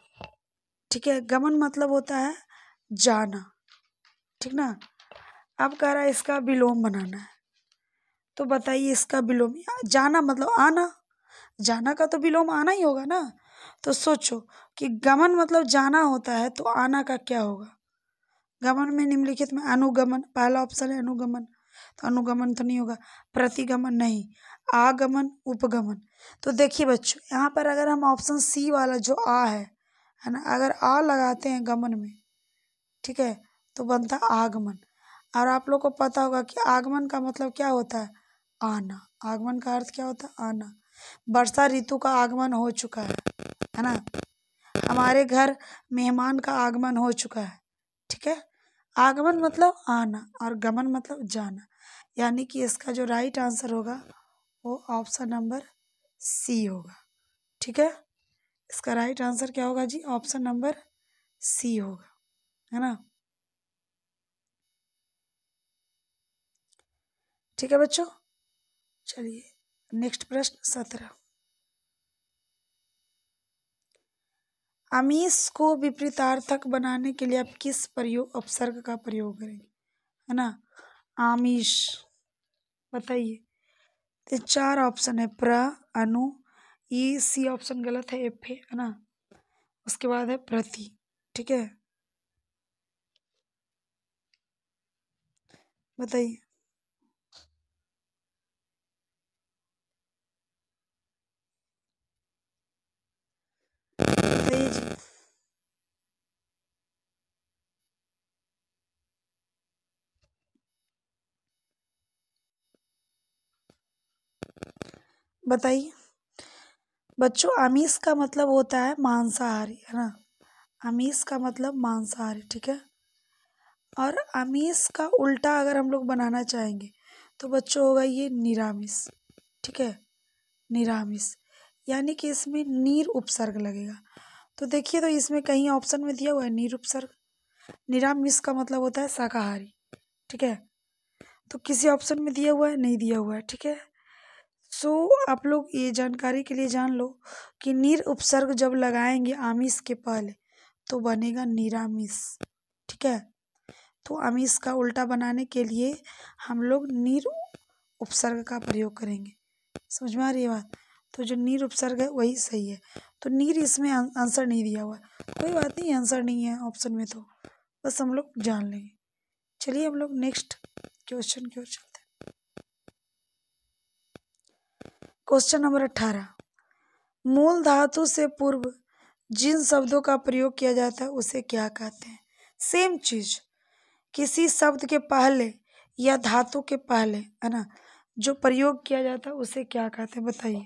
ठीक है गमन मतलब होता है जाना ठीक ना अब कह रहा है इसका विलोम बनाना है तो बताइए इसका विलोम जाना मतलब आना जाना का तो विलोम आना ही होगा ना तो सोचो कि गमन मतलब जाना होता है तो आना का क्या होगा गमन में निम्नलिखित में अनुगमन पहला ऑप्शन है अनुगमन तो अनुगमन तो नहीं होगा प्रतिगमन नहीं आगमन उपगमन तो देखिए बच्चों यहाँ पर अगर हम ऑप्शन सी वाला जो आ है है ना अगर आ लगाते हैं गमन में ठीक है तो बनता आगमन और आप लोग को पता होगा कि आगमन का मतलब क्या होता है आना आगमन का अर्थ क्या होता है आना वर्षा ऋतु का आगमन हो चुका है है ना हमारे घर मेहमान का आगमन हो चुका है ठीक है आगमन मतलब आना और गमन मतलब जाना यानी कि इसका जो राइट आंसर होगा वो ऑप्शन नंबर सी होगा ठीक है इसका राइट आंसर क्या होगा जी ऑप्शन नंबर सी होगा है ना ठीक है बच्चों चलिए नेक्स्ट प्रश्न सत्रह अमीश को विपरीतार्थक बनाने के लिए आप किस प्रयोग अपसर्ग का प्रयोग करेंगे है ना आमिष बताइए चार ऑप्शन है प्र अनु ई सी ऑप्शन गलत है एफ है ना उसके बाद है प्रति ठीक है बताइए बताइए बताइए बच्चों आमिष का मतलब होता है मांसाहारी है ना आमीस का मतलब मांसाहारी ठीक है और आमिष का उल्टा अगर हम लोग बनाना चाहेंगे तो बच्चों होगा ये निरामिस ठीक है निरामिस यानी कि इसमें नीर उपसर्ग लगेगा तो देखिए तो इसमें कहीं ऑप्शन में दिया हुआ है नीर उपसर्ग निरामिस का मतलब होता है शाकाहारी ठीक है तो किसी ऑप्शन में दिया हुआ है नहीं दिया हुआ है ठीक है सो आप लोग ये जानकारी के लिए जान लो कि निर उपसर्ग जब लगाएंगे आमिष के पहले तो बनेगा निरामिष ठीक है तो आमिष का उल्टा बनाने के लिए हम लोग नीर उपसर्ग का प्रयोग करेंगे समझ में आ रही है बात तो जो नीर उपसर्ग है वही सही है तो नीर इसमें आंसर नहीं दिया हुआ कोई बात नहीं आंसर नहीं है ऑप्शन में तो बस हम लोग जान लेंगे चलिए हम लोग नेक्स्ट क्वेश्चन की ओर चलते क्वेश्चन नंबर अट्ठारह मूल धातु से पूर्व जिन शब्दों का प्रयोग किया जाता है उसे क्या कहते हैं सेम चीज किसी शब्द के पहले या धातु के पहले है ना जो प्रयोग किया जाता है उसे क्या कहते हैं बताइए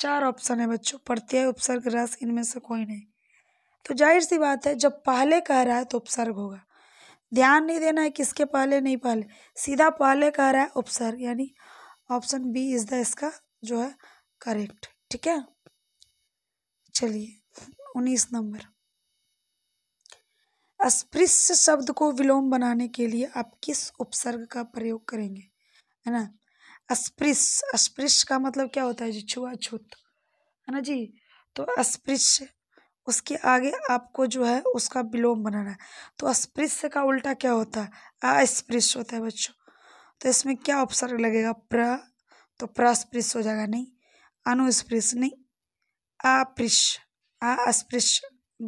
चार ऑप्शन है बच्चों प्रत्यय उपसर्ग रस इनमें से कोई नहीं तो जाहिर सी बात है जब पहले कह रहा है तो उपसर्ग होगा ध्यान नहीं देना है किसके पहले नहीं पहले सीधा पहले कह रहा है उपसर्ग यानी ऑप्शन बी इज़ द इसका जो है करेक्ट ठीक है चलिए उन्नीस नंबर अस्पृश्य शब्द को विलोम बनाने के लिए आप किस उपसर्ग का प्रयोग करेंगे है ना अस्पृश्य अस्पृश्य का मतलब क्या होता है जी छुआछूत है ना जी तो अस्पृश्य उसके आगे आपको जो है उसका विलोम बनाना है तो अस्पृश्य का उल्टा क्या होता है अस्पृश्य होता है बच्चों तो इसमें क्या उपसर्ग लगेगा प्र तो प्रस्पृश हो जाएगा नहीं अनुस्पृश नहीं अपृश अस्पृश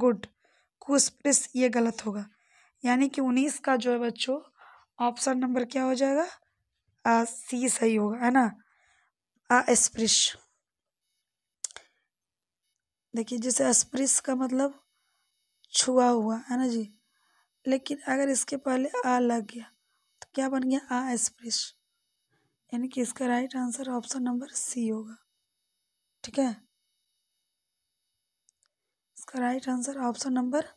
गुड कुस्पृश ये गलत होगा यानी कि उन्नीस का जो है बच्चों ऑप्शन नंबर क्या हो जाएगा आ, सी सही होगा है ना अस्पृश देखिए जैसे अस्पृश का मतलब छुआ हुआ है ना जी लेकिन अगर इसके पहले आ लग गया क्या बन गया आ एक्सप्रेस यानी कि इसका right answer option number C होगा ठीक है इसका right answer option number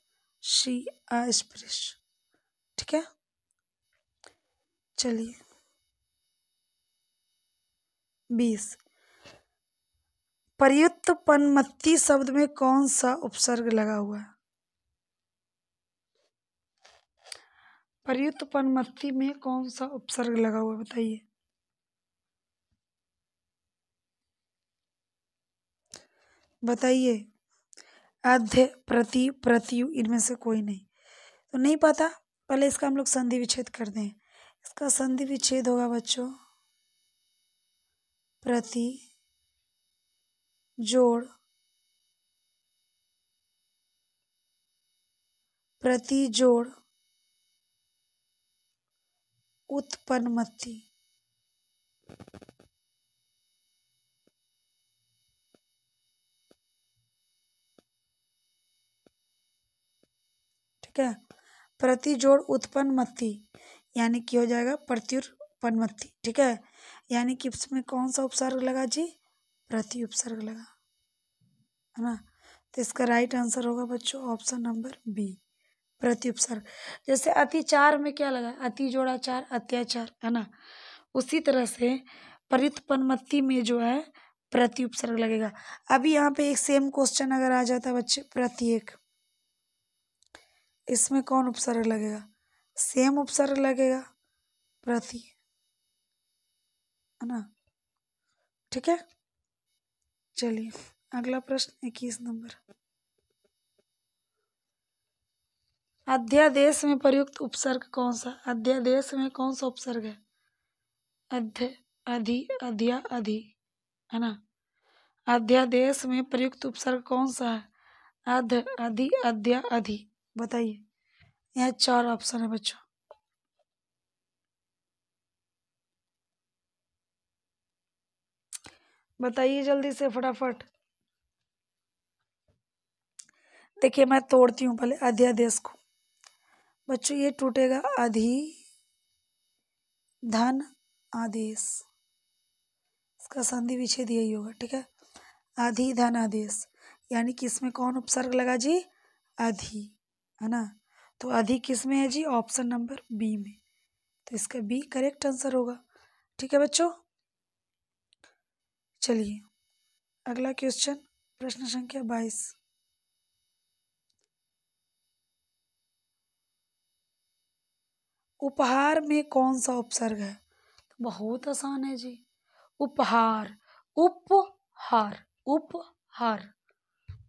C आ एक्सप्रेस ठीक है चलिए बीस प्रयुक्त पनमत्ती शब्द में कौन सा उपसर्ग लगा हुआ है प्रयुक्त पनमत्ति में कौन सा उपसर्ग लगा हुआ बताइए बताइए अध्य प्रति प्रत्यु इनमें से कोई नहीं तो नहीं पता पहले इसका हम लोग संधि विच्छेद करते हैं इसका संधि विच्छेद होगा बच्चों प्रति जोड़ प्रति जोड़ उत्पन्नमति ठीक है प्रति जोड़ उत्पन्न मत्ती यानी कि हो जाएगा प्रत्युत्पन्नमति ठीक है यानी कि इसमें कौन सा उपसर्ग लगा जी प्रति उपसर्ग लगा है ना तो इसका राइट आंसर होगा बच्चों ऑप्शन नंबर बी प्रत्युपसर्ग जैसे अति चार में क्या लगा अति जोड़ा चार अत्याचार है ना उसी तरह से परितपन्मत्ति में जो है प्रत्युपसर्ग लगेगा अभी यहाँ पे एक सेम क्वेश्चन अगर आ जाता बच्चे प्रत्येक इसमें कौन उपसर्ग लगेगा सेम उपसर्ग लगेगा प्रति है ना ठीक है चलिए अगला प्रश्न इक्कीस नंबर अध्यादेश में प्रयुक्त उपसर्ग कौन सा अध्यादेश में कौन सा उपसर्ग है अध्य अधि अध्या अधि है ना अध्यादेश में प्रयुक्त उपसर्ग कौन सा है अध अधि अध्या अधि बताइए यहाँ चार ऑप्शन है बच्चों बताइए जल्दी से फटाफट देखिए मैं तोड़ती हूँ पहले अध्यादेश को बच्चों ये टूटेगा अधि धन आदेश इसका संधि विच्छेद यही होगा ठीक है अधि धन आदेश यानी कि इसमें कौन उपसर्ग लगा जी अधि है ना तो अधि किस में है जी ऑप्शन नंबर बी में तो इसका बी करेक्ट आंसर होगा ठीक है बच्चों चलिए अगला क्वेश्चन प्रश्न संख्या बाईस उपहार में कौन सा उपसर्ग है तो बहुत आसान है जी उपहार उपहार उपहार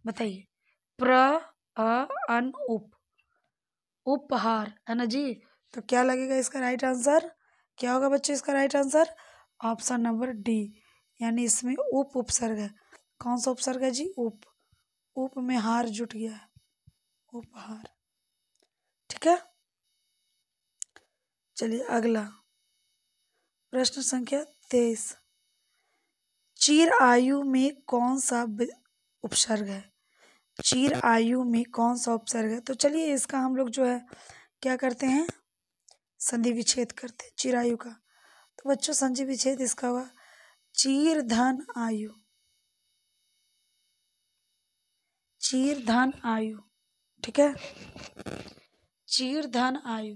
बताइए प्र अ अन उप उपहार है ना जी तो क्या लगेगा इसका राइट आंसर क्या होगा बच्चे इसका right answer option number D यानी इसमें उप उपसर्ग है कौन सा उपसर्ग है जी उप उप में हार जुट गया है उपहार ठीक है चलिए अगला प्रश्न संख्या तेईस चीर आयु में कौन सा उपसर्ग है चीर आयु में कौन सा उपसर्ग है तो चलिए इसका हम लोग जो है क्या करते हैं संधि विच्छेद करते हैं चीर आयु का तो बच्चों संधि विच्छेद इसका हुआ चीर धन आयु चीर धन आयु ठीक है चीर धन आयु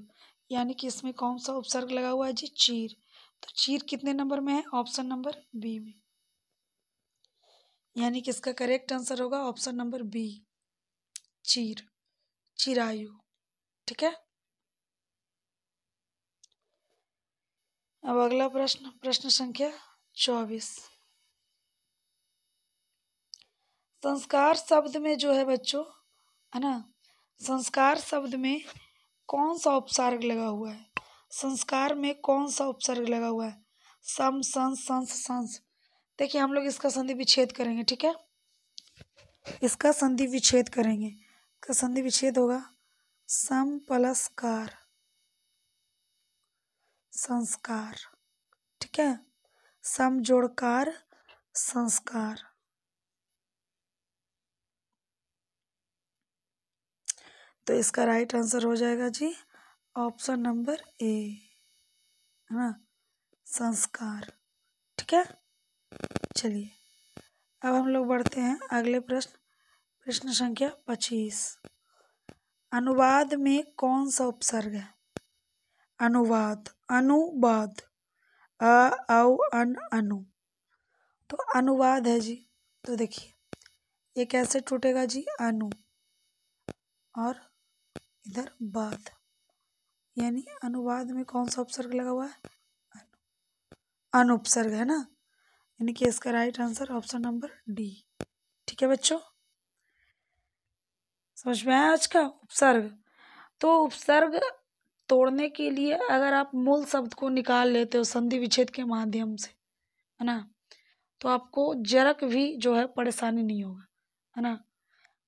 यानी कि इसमें कौन सा उपसर्ग लगा हुआ है जी चीर तो चीर कितने नंबर में है ऑप्शन नंबर बी में यानी कि इसका करेक्ट आंसर होगा ऑप्शन नंबर बी चीर चिरायु ठीक है अब अगला प्रश्न प्रश्न संख्या चौबीस संस्कार शब्द में जो है बच्चों है ना संस्कार शब्द में कौन सा उपसर्ग लगा हुआ है संस्कार में कौन सा उपसर्ग लगा हुआ है सम संस संस संस देखिए हम लोग इसका संधि विच्छेद करेंगे ठीक है इसका संधि विच्छेद करेंगे इसका संधि विच्छेद होगा सम प्लस कार संस्कार ठीक है सम जोड़ कार संस्कार तो इसका राइट आंसर हो जाएगा जी ऑप्शन नंबर ए है ना संस्कार ठीक है चलिए अब हम लोग बढ़ते हैं अगले प्रश्न प्रश्न संख्या पच्चीस अनुवाद में कौन सा उपसर्ग है अनुवाद अनुवाद अ औ अन अनु तो अनुवाद है जी तो देखिए ये कैसे टूटेगा जी अनु और इधर बाद यानी अनुवाद में कौन सा उपसर्ग लगा हुआ है अनुपसर्ग है ना यानी कि इसका right answer option number D ठीक है बच्चों समझ में आया आज का उपसर्ग तो उपसर्ग तोड़ने के लिए अगर आप मूल शब्द को निकाल लेते हो संधि विच्छेद के माध्यम से है ना तो आपको जरक भी जो है परेशानी नहीं होगा है ना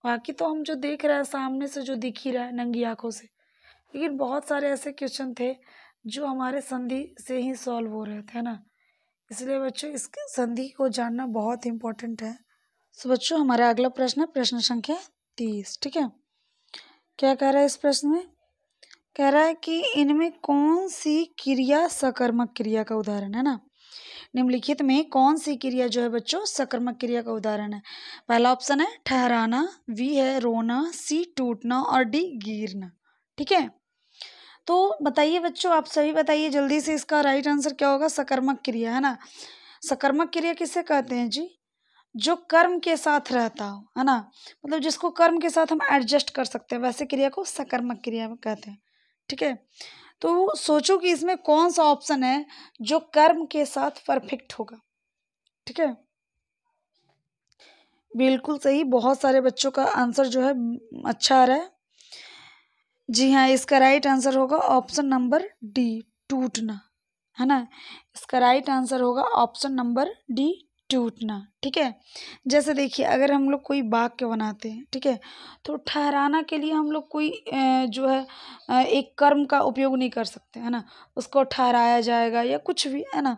बाकी तो हम जो देख रहे हैं सामने से जो दिख ही रहा है नंगी आँखों से लेकिन बहुत सारे ऐसे क्वेश्चन थे जो हमारे संधि से ही सॉल्व हो रहे थे है ना इसलिए बच्चों इस संधि को जानना बहुत इम्पोर्टेंट है सो बच्चों हमारा अगला प्रश्न है प्रश्न संख्या तीस ठीक है क्या कह रहा है इस प्रश्न में कह रहा है कि इनमें कौन सी क्रिया सकर्मक क्रिया का उदाहरण है ना निम्नलिखित में कौन सी क्रिया जो है बच्चों सक्रमक क्रिया का उदाहरण है पहला ऑप्शन है ठहराना वी है रोना सी टूटना और डी गिरना ठीक है तो बताइए बच्चों आप सभी बताइए जल्दी से इसका राइट आंसर क्या होगा सकर्मक क्रिया है ना सकर्मक क्रिया किसे कहते हैं जी जो कर्म के साथ रहता हो है ना मतलब जिसको कर्म के साथ हम एडजस्ट कर सकते हैं वैसे क्रिया को सकर्मक क्रिया कहते हैं ठीक है तो सोचो कि इसमें कौन सा ऑप्शन है जो कर्म के साथ परफेक्ट होगा ठीक है बिल्कुल सही बहुत सारे बच्चों का आंसर जो है अच्छा आ रहा है जी हाँ इसका राइट आंसर होगा ऑप्शन नंबर डी टूटना है ना इसका राइट आंसर होगा ऑप्शन नंबर डी टूटना ठीक है जैसे देखिए अगर हम लोग कोई वाक्य बनाते हैं ठीक है तो ठहराना के लिए हम लोग कोई जो है एक कर्म का उपयोग नहीं कर सकते है ना उसको ठहराया जाएगा या कुछ भी है ना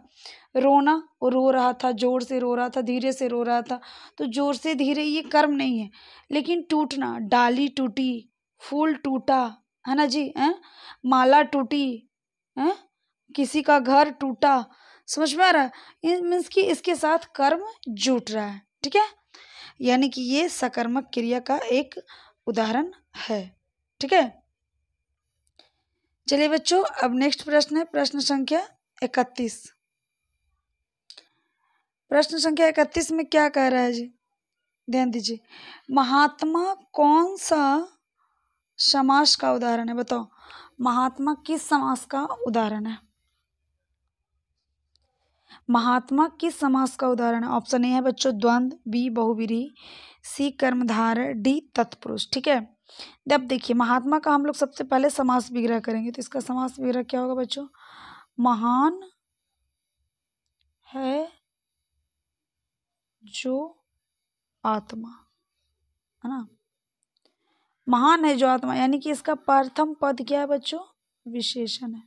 रोना रो रहा था जोर से रो रहा था धीरे से रो रहा था तो जोर से धीरे ये कर्म नहीं है लेकिन टूटना डाली टूटी फूल टूटा है ना जी हैं माला टूटी हैं किसी का घर टूटा समझ में आ रहा है मीन्स कि इसके साथ कर्म जुट रहा है ठीक है यानी कि ये सकर्मक क्रिया का एक उदाहरण है ठीक है चलिए बच्चों अब नेक्स्ट प्रश्न है प्रश्न संख्या इकतीस प्रश्न संख्या इकतीस में क्या कह रहा है जी ध्यान दीजिए महात्मा कौन सा समास का उदाहरण है बताओ महात्मा किस समास का उदाहरण है महात्मा किस समास का उदाहरण है ऑप्शन ए है बच्चों द्वंद बी बहुवीरी सी कर्मधार डी तत्पुरुष ठीक है अब देखिए महात्मा का हम लोग सबसे पहले समास विग्रह करेंगे तो इसका समास विग्रह क्या होगा बच्चों महान है जो आत्मा है ना महान है जो आत्मा यानी कि इसका प्रथम पद क्या है बच्चों विशेषण है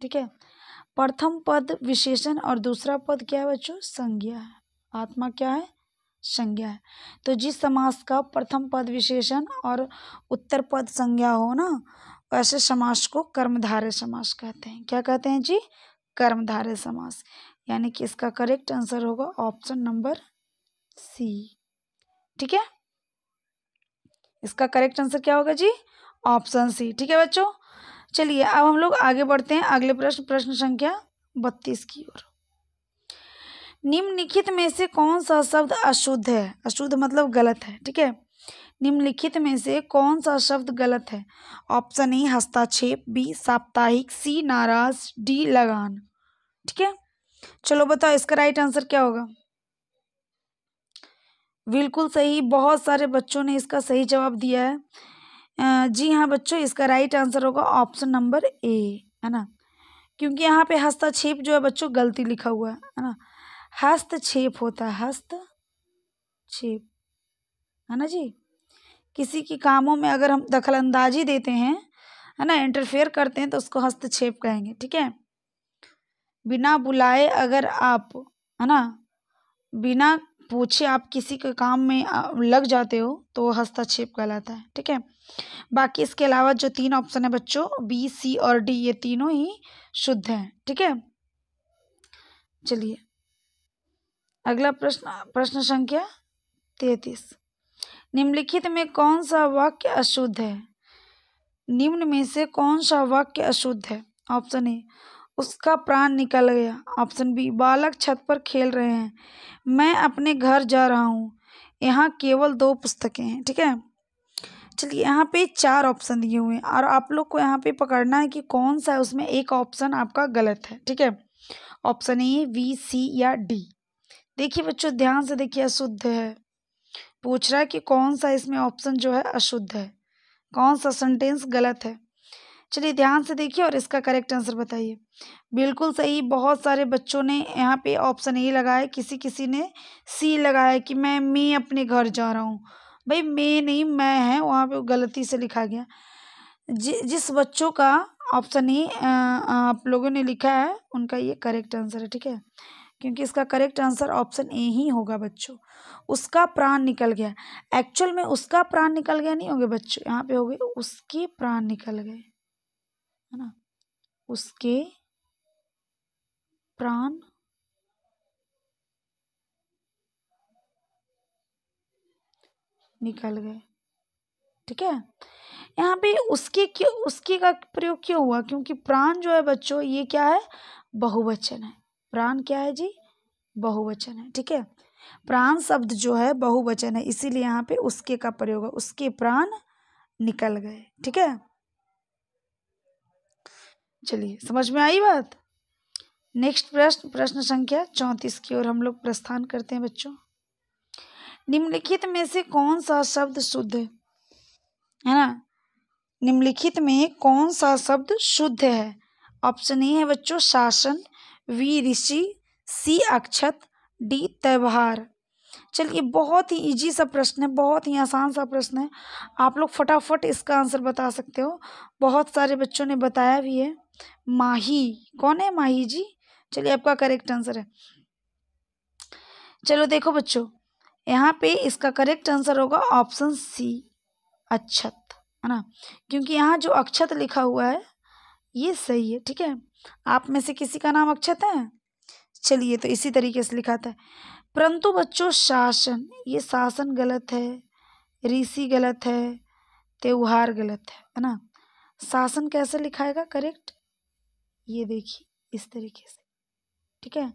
ठीक है प्रथम पद विशेषण और दूसरा पद क्या है बच्चों संज्ञा है आत्मा क्या है संज्ञा है तो जिस समास का प्रथम पद विशेषण और उत्तर पद संज्ञा हो ना ऐसे समास को कर्मधारय समास कहते हैं क्या कहते हैं जी कर्मधारय समास यानी कि इसका करेक्ट आंसर होगा ऑप्शन नंबर सी ठीक है इसका करेक्ट आंसर क्या होगा जी ऑप्शन सी ठीक है बच्चों चलिए अब हम लोग आगे बढ़ते हैं अगले प्रश्न प्रश्न संख्या बत्तीस की ओर निम्नलिखित में से कौन सा शब्द अशुद्ध है अशुद्ध मतलब गलत है ठीक है निम्नलिखित में से कौन सा शब्द गलत है ऑप्शन ए हस्ताक्षेप बी साप्ताहिक सी नाराज डी लगान ठीक है चलो बताओ इसका राइट आंसर क्या होगा बिल्कुल सही बहुत सारे बच्चों ने इसका सही जवाब दिया है जी हाँ बच्चों इसका राइट आंसर होगा ऑप्शन नंबर ए है ना क्योंकि यहाँ पे हस्तक्षेप जो है बच्चों गलती लिखा हुआ है है ना हस्तक्षेप होता है हस्तक्षेप है ना जी किसी के कामों में अगर हम अंदाजी देते हैं है ना इंटरफेयर करते हैं तो उसको हस्तक्षेप कहेंगे ठीक है बिना बुलाए अगर आप है ना बिना पूछे आप किसी के काम में लग जाते हो तो वो हस्तक्षेप कहलाता है ठीक है बाकी इसके अलावा जो तीन ऑप्शन है बच्चों बी सी और डी ये तीनों ही शुद्ध हैं ठीक है चलिए अगला प्रश्न प्रश्न संख्या तैतीस निम्नलिखित में कौन सा वाक्य अशुद्ध है निम्न में से कौन सा वाक्य अशुद्ध है ऑप्शन ए उसका प्राण निकल गया ऑप्शन बी बालक छत पर खेल रहे हैं मैं अपने घर जा रहा हूँ यहाँ केवल दो पुस्तकें हैं ठीक है चलिए यहाँ पे चार ऑप्शन दिए हुए हैं और आप लोग को यहाँ पे पकड़ना है कि कौन सा है उसमें एक ऑप्शन आपका गलत है ठीक है ऑप्शन ए वी सी या डी देखिए बच्चों ध्यान से देखिए अशुद्ध है पूछ रहा है कि कौन सा इसमें ऑप्शन जो है अशुद्ध है कौन सा सेंटेंस गलत है चलिए ध्यान से देखिए और इसका करेक्ट आंसर बताइए बिल्कुल सही बहुत सारे बच्चों ने यहाँ पे ऑप्शन ए लगाया किसी किसी ने सी लगाया कि मैं मैं अपने घर जा रहा हूँ भाई मैं नहीं मैं है वहाँ पे गलती से लिखा गया जि, जिस बच्चों का ऑप्शन ही आप लोगों ने लिखा है उनका ये करेक्ट आंसर है ठीक है क्योंकि इसका करेक्ट आंसर ऑप्शन ए ही होगा बच्चों उसका प्राण निकल गया एक्चुअल में उसका प्राण निकल गया नहीं होंगे बच्चों यहाँ पे हो गए उसके प्राण निकल गए है ना उसके प्राण निकल गए ठीक है यहाँ पे उसके क्यों उसके का प्रयोग क्यों हुआ क्योंकि प्राण जो है बच्चों ये क्या है बहुवचन है प्राण क्या है जी बहुवचन है ठीक है प्राण शब्द जो है बहुवचन है इसीलिए यहाँ पे उसके का प्रयोग है उसके प्राण निकल गए ठीक है चलिए समझ में आई बात नेक्स्ट प्रश्न प्रश्न संख्या चौंतीस की ओर हम लोग प्रस्थान करते हैं बच्चों निम्नलिखित में से कौन सा शब्द शुद्ध है ना निम्नलिखित में कौन सा शब्द शुद्ध है ऑप्शन ए है बच्चों शासन we Rishi C Akshat D त्यौहार चलिए बहुत ही इजी सा प्रश्न है बहुत ही आसान सा प्रश्न है आप लोग फटाफट इसका आंसर बता सकते हो बहुत सारे बच्चों ने बताया भी है माही कौन है माही जी चलिए आपका करेक्ट आंसर है चलो देखो बच्चों यहाँ पे इसका करेक्ट आंसर होगा ऑप्शन सी अक्षत है ना क्योंकि यहाँ जो अक्षत लिखा हुआ है ये सही है ठीक है आप में से किसी का नाम अक्षत है चलिए तो इसी तरीके से लिखा था परंतु बच्चों शासन ये शासन गलत है ऋषि गलत है त्यौहार गलत है है ना शासन कैसे लिखाएगा करेक्ट ये देखिए इस तरीके से ठीक है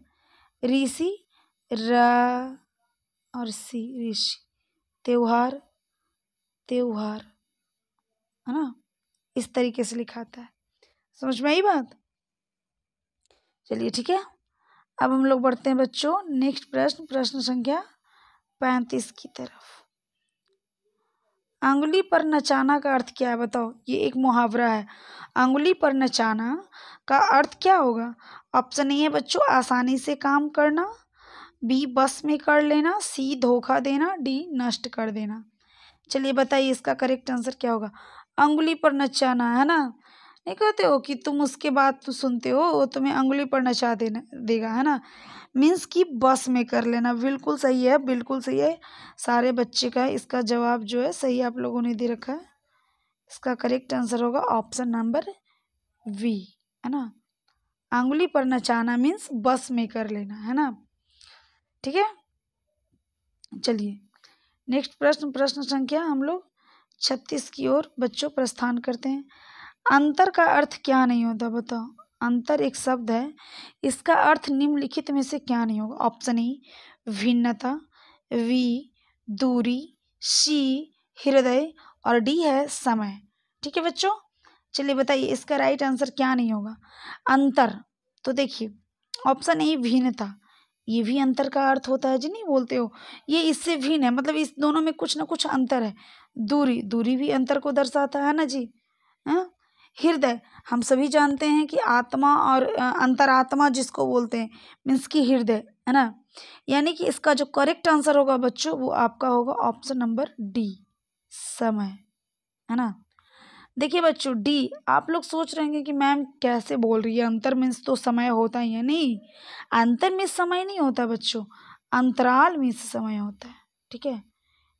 ऋषि रा और ऋषि त्यौहार त्यौहार है ना इस तरीके से लिखा है समझ में आई बात चलिए ठीक है अब हम लोग बढ़ते हैं बच्चों नेक्स्ट प्रश्न प्रश्न संख्या पैंतीस की तरफ आंगुली पर नचाना का अर्थ क्या है बताओ ये एक मुहावरा है आंगुली पर नचाना का अर्थ क्या होगा ऑप्शन ए है बच्चों आसानी से काम करना बी बस में कर लेना सी धोखा देना डी नष्ट कर देना चलिए बताइए इसका करेक्ट आंसर क्या होगा अंगुली पर नचाना है ना नहीं कहते हो कि तुम उसके बाद तो सुनते हो वो तुम्हें अंगुली पर नचा देना देगा है ना मीन्स कि बस में कर लेना बिल्कुल सही है बिल्कुल सही है सारे बच्चे का इसका जवाब जो है सही आप लोगों ने दे रखा है इसका करेक्ट आंसर होगा ऑप्शन नंबर वी है ना अंगुली पर नचाना मीन्स बस में कर लेना है ना ठीक है चलिए नेक्स्ट प्रश्न प्रश्न संख्या हम लोग छत्तीस की ओर बच्चों प्रस्थान करते हैं अंतर का अर्थ क्या नहीं होता बताओ अंतर एक शब्द है इसका अर्थ निम्नलिखित में से क्या नहीं होगा ऑप्शन ए भिन्नता वी दूरी सी हृदय और डी है समय ठीक है बच्चों चलिए बताइए इसका राइट आंसर क्या नहीं होगा अंतर तो देखिए ऑप्शन ए भिन्नता ये भी अंतर का अर्थ होता है जी नहीं बोलते हो ये इससे भिन्न है मतलब इस दोनों में कुछ ना कुछ अंतर है दूरी दूरी भी अंतर को दर्शाता है ना जी हाँ? हृदय हम सभी जानते हैं कि आत्मा और अंतरात्मा जिसको बोलते हैं मीन्स की हृदय है ना यानी कि इसका जो करेक्ट आंसर होगा बच्चों वो आपका होगा ऑप्शन नंबर डी समय है ना देखिए बच्चों डी आप लोग सोच रहे हैं कि मैम कैसे बोल रही है अंतर में तो समय होता ही है नहीं अंतर में समय नहीं होता बच्चों अंतराल में समय होता है ठीक है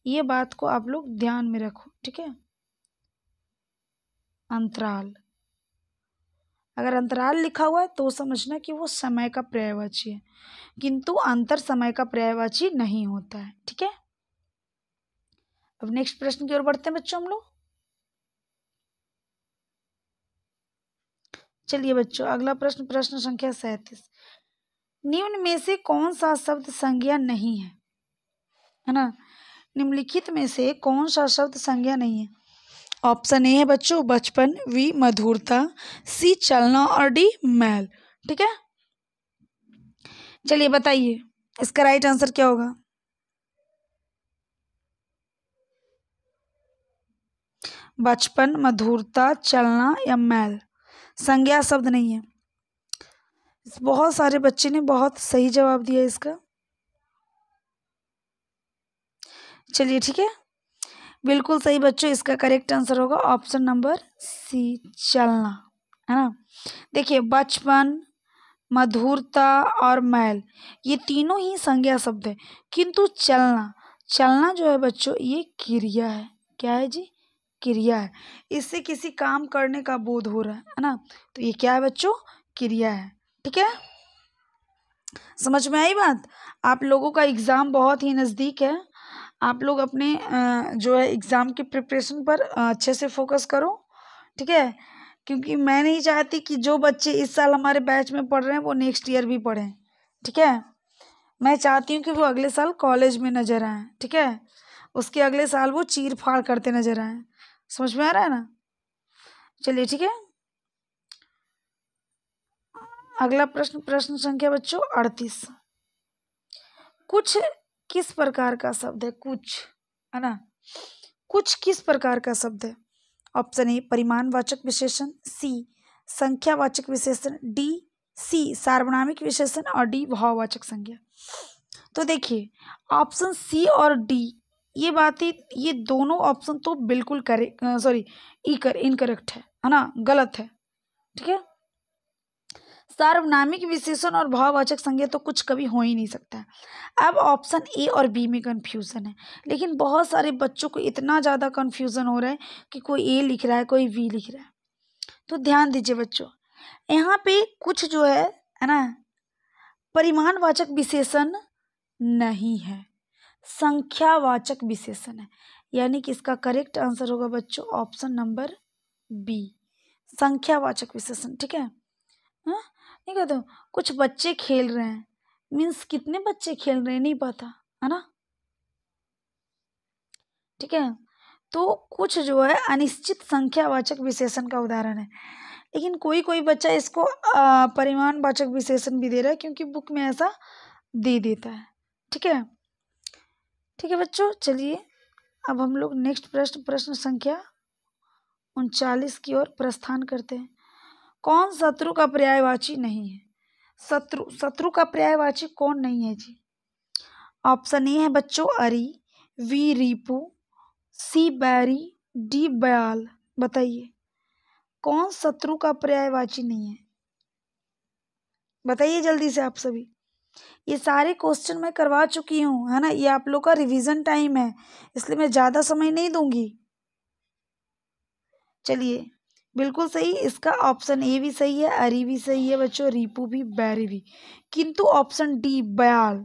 ये बात को आप लोग ध्यान में रखो ठीक है अंतराल अगर अंतराल लिखा हुआ है तो समझना कि वो समय का पर्यायवाची है किंतु अंतर समय का पर्यायवाची नहीं होता है ठीक है अब नेक्स्ट प्रश्न की ओर बढ़ते हैं बच्चों हम लोग चलिए बच्चों अगला प्रश्न प्रश्न संख्या सैतीस निम्न में से कौन सा शब्द संज्ञा नहीं है है ना निम्नलिखित में से कौन सा शब्द संज्ञा नहीं है ऑप्शन ए है बच्चों बचपन वी मधुरता सी चलना और डी मैल ठीक है चलिए बताइए इसका राइट आंसर क्या होगा बचपन मधुरता चलना या मैल संज्ञा शब्द नहीं है बहुत सारे बच्चे ने बहुत सही जवाब दिया इसका चलिए ठीक है बिल्कुल सही बच्चों इसका करेक्ट आंसर होगा ऑप्शन नंबर सी चलना है ना देखिए बचपन मधुरता और मैल ये तीनों ही संज्ञा शब्द है किंतु चलना चलना जो है बच्चों ये क्रिया है क्या है जी क्रिया है इससे किसी काम करने का बोध हो रहा है ना तो ये क्या है बच्चों क्रिया है ठीक है समझ में आई बात आप लोगों का एग्ज़ाम बहुत ही नज़दीक है आप लोग अपने जो है एग्ज़ाम के प्रिपरेशन पर अच्छे से फोकस करो ठीक है क्योंकि मैं नहीं चाहती कि जो बच्चे इस साल हमारे बैच में पढ़ रहे हैं वो नेक्स्ट ईयर भी पढ़ें ठीक है मैं चाहती हूँ कि वो अगले साल कॉलेज में नज़र आएँ ठीक है उसके अगले साल वो चीर फाड़ करते नज़र आएँ समझ में आ रहा है ना चलिए ठीक है अगला प्रश्न प्रश्न संख्या बच्चों अड़तीस कुछ किस प्रकार का शब्द है कुछ है ना कुछ किस प्रकार का शब्द है ऑप्शन ए परिमाणवाचक विशेषण सी संख्यावाचक विशेषण डी सी सार्वनामिक विशेषण और डी भाववाचक संज्ञा तो देखिए ऑप्शन सी और डी ये बात ही ये दोनों ऑप्शन तो बिल्कुल करे सॉरी ई कर इनकरेक्ट है है ना गलत है ठीक है सार्वनामिक विशेषण और भाववाचक संज्ञा तो कुछ कभी हो ही नहीं सकता अब ऑप्शन ए और बी में कन्फ्यूज़न है लेकिन बहुत सारे बच्चों को इतना ज़्यादा कन्फ्यूज़न हो रहा है कि कोई ए लिख रहा है कोई बी लिख रहा है तो ध्यान दीजिए बच्चों यहाँ पे कुछ जो है है ना परिमाणवाचक विशेषण नहीं है संख्यावाचक विशेषण है यानी कि इसका करेक्ट आंसर होगा बच्चों ऑप्शन नंबर बी संख्यावाचक विशेषण ठीक है हा? नहीं कहते कुछ बच्चे खेल रहे हैं मीन्स कितने बच्चे खेल रहे हैं नहीं पता है ना ठीक है तो कुछ जो है अनिश्चित संख्यावाचक विशेषण का उदाहरण है लेकिन कोई कोई बच्चा इसको परिमाणवाचक विशेषण भी दे रहा है क्योंकि बुक में ऐसा दे देता है ठीक है ठीक है बच्चों चलिए अब हम लोग नेक्स्ट प्रश्न प्रश्न संख्या उनचालीस की ओर प्रस्थान करते हैं कौन शत्रु का पर्यायवाची नहीं है शत्रु शत्रु का पर्यायवाची कौन नहीं है जी ऑप्शन ए है बच्चों अरी वी रिपू सी बैरी डी बयाल बताइए कौन शत्रु का पर्यायवाची नहीं है बताइए जल्दी से आप सभी ये सारे क्वेश्चन मैं करवा चुकी हूँ है ना ये आप लोग का रिवीजन टाइम है इसलिए मैं ज़्यादा समय नहीं दूंगी चलिए बिल्कुल सही इसका ऑप्शन ए भी सही है अरी भी सही है बच्चों रिपू भी बैरी भी किंतु ऑप्शन डी बयाल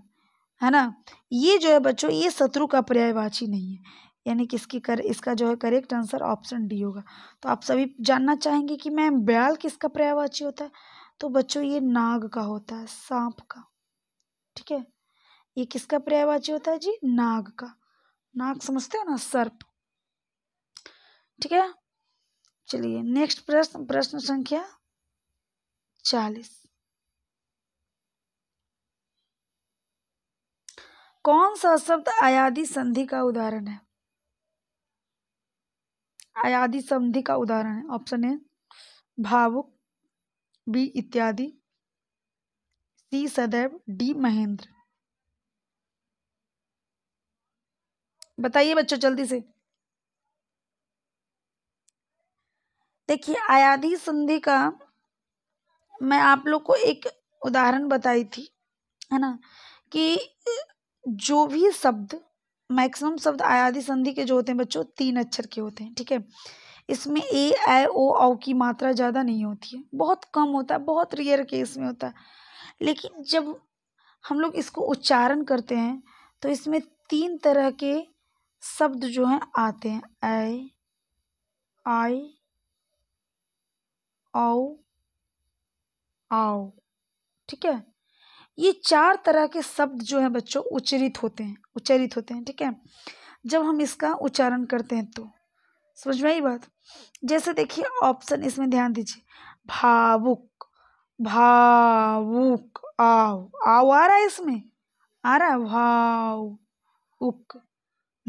है ना ये जो है बच्चों ये शत्रु का पर्यायवाची नहीं है यानी कि इसकी कर इसका जो है करेक्ट आंसर ऑप्शन डी होगा तो आप सभी जानना चाहेंगे कि मैम बयाल किसका पर्यायवाची होता है तो बच्चों ये नाग का होता है सांप का ठीक है ये किसका पर्यायवाची होता है जी नाग का नाग समझते हो ना सर्प ठीक है चलिए नेक्स्ट प्रश्न प्रश्न संख्या चालीस कौन सा शब्द आयादी संधि का उदाहरण है आयादी संधि का उदाहरण है ऑप्शन ए भावुक बी इत्यादि सी सदैव डी महेंद्र बताइए बच्चों जल्दी से देखिए आयादी संधि का मैं आप लोग को एक उदाहरण बताई थी है ना कि जो भी शब्द मैक्सिमम शब्द आयादी संधि के जो होते हैं बच्चों तीन अक्षर के होते हैं ठीक है इसमें ए ए ओ औ की मात्रा ज़्यादा नहीं होती है बहुत कम होता है बहुत रेयर केस में होता है लेकिन जब हम लोग इसको उच्चारण करते हैं तो इसमें तीन तरह के शब्द जो हैं आते हैं ऐ आई औ आओ ठीक है ये चार तरह के शब्द जो हैं बच्चों उच्चरित होते हैं उच्चरित होते हैं ठीक है जब हम इसका उच्चारण करते हैं तो समझ में आई बात जैसे देखिए ऑप्शन इसमें ध्यान दीजिए भावुक भावुक आव आव आ रहा है इसमें आ रहा है भाव उक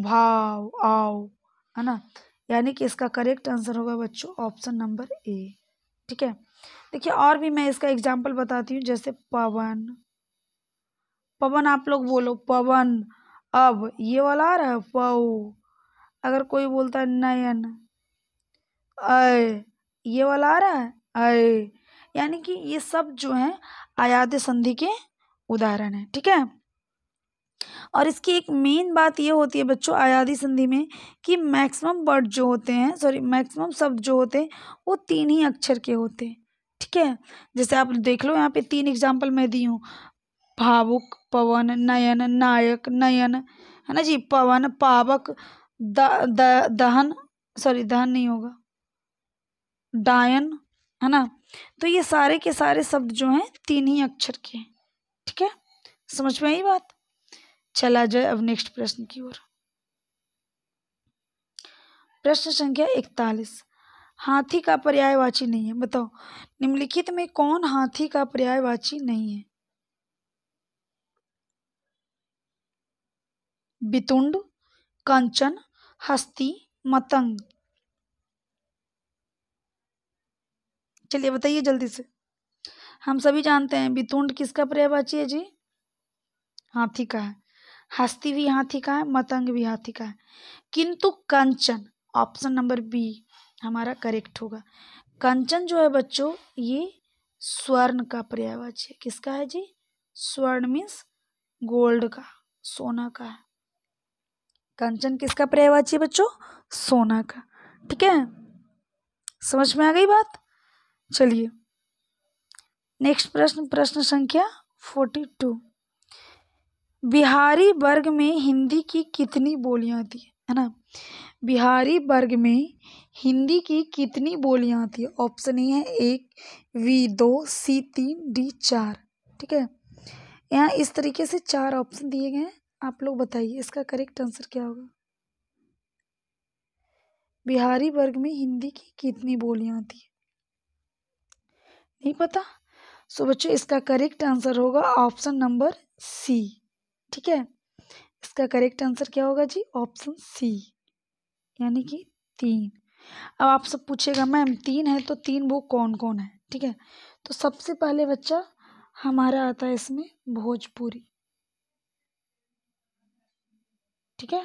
भाव आव है ना यानी कि इसका करेक्ट आंसर होगा बच्चों ऑप्शन नंबर ए ठीक है देखिए और भी मैं इसका एग्जाम्पल बताती हूँ जैसे पवन पवन आप लोग बोलो पवन अब ये वाला आ रहा है पऊ अगर कोई बोलता है नयन अय ये वाला आ रहा है अय यानी कि ये सब जो है आयाद संधि के उदाहरण है ठीक है और इसकी एक मेन बात ये होती है बच्चों आयादी संधि में कि मैक्सिमम वर्ड जो होते हैं सॉरी मैक्सिमम शब्द जो होते हैं वो तीन ही अक्षर के होते हैं ठीक है जैसे आप देख लो यहाँ पे तीन एग्जाम्पल मैं दी हूँ भावुक पवन नयन नायक नयन है ना जी पवन पावक द, द, दहन सॉरी दहन नहीं होगा डायन है ना तो ये सारे के सारे शब्द जो हैं तीन ही अक्षर के हैं ठीक है समझ में आई बात चला जाए अब नेक्स्ट प्रश्न की ओर प्रश्न संख्या इकतालीस हाथी का पर्यायवाची नहीं है बताओ निम्नलिखित में कौन हाथी का पर्यायवाची नहीं है बितुंड कंचन हस्ती मतंग चलिए बताइए जल्दी से हम सभी जानते हैं बितुंड किसका पर्यायवाची है जी हाथी का है हस्ती भी हाथी का है मतंग भी हाथी का है किंतु कंचन ऑप्शन नंबर बी हमारा करेक्ट होगा कंचन जो है बच्चों ये स्वर्ण का पर्यायवाची है किसका है जी स्वर्ण मीन्स गोल्ड का सोना का है कंचन किसका पर्यायवाची है बच्चों सोना का ठीक है समझ में आ गई बात चलिए नेक्स्ट प्रश्न प्रश्न संख्या फोर्टी टू बिहारी वर्ग में हिंदी की कितनी बोलियां आती है है ना बिहारी वर्ग में हिंदी की कितनी बोलियां आती है ऑप्शन ए है एक वी दो सी तीन डी चार ठीक है यहाँ इस तरीके से चार ऑप्शन दिए गए हैं आप लोग बताइए इसका करेक्ट आंसर क्या होगा बिहारी वर्ग में हिंदी की कितनी बोलियां आती है नहीं पता सो बच्चों इसका करेक्ट आंसर होगा ऑप्शन नंबर सी ठीक है इसका करेक्ट आंसर क्या होगा जी ऑप्शन सी यानी कि तीन अब आप सब पूछेगा मैम तीन है तो तीन वो कौन कौन है ठीक है तो सबसे पहले बच्चा हमारा आता है इसमें भोजपुरी ठीक है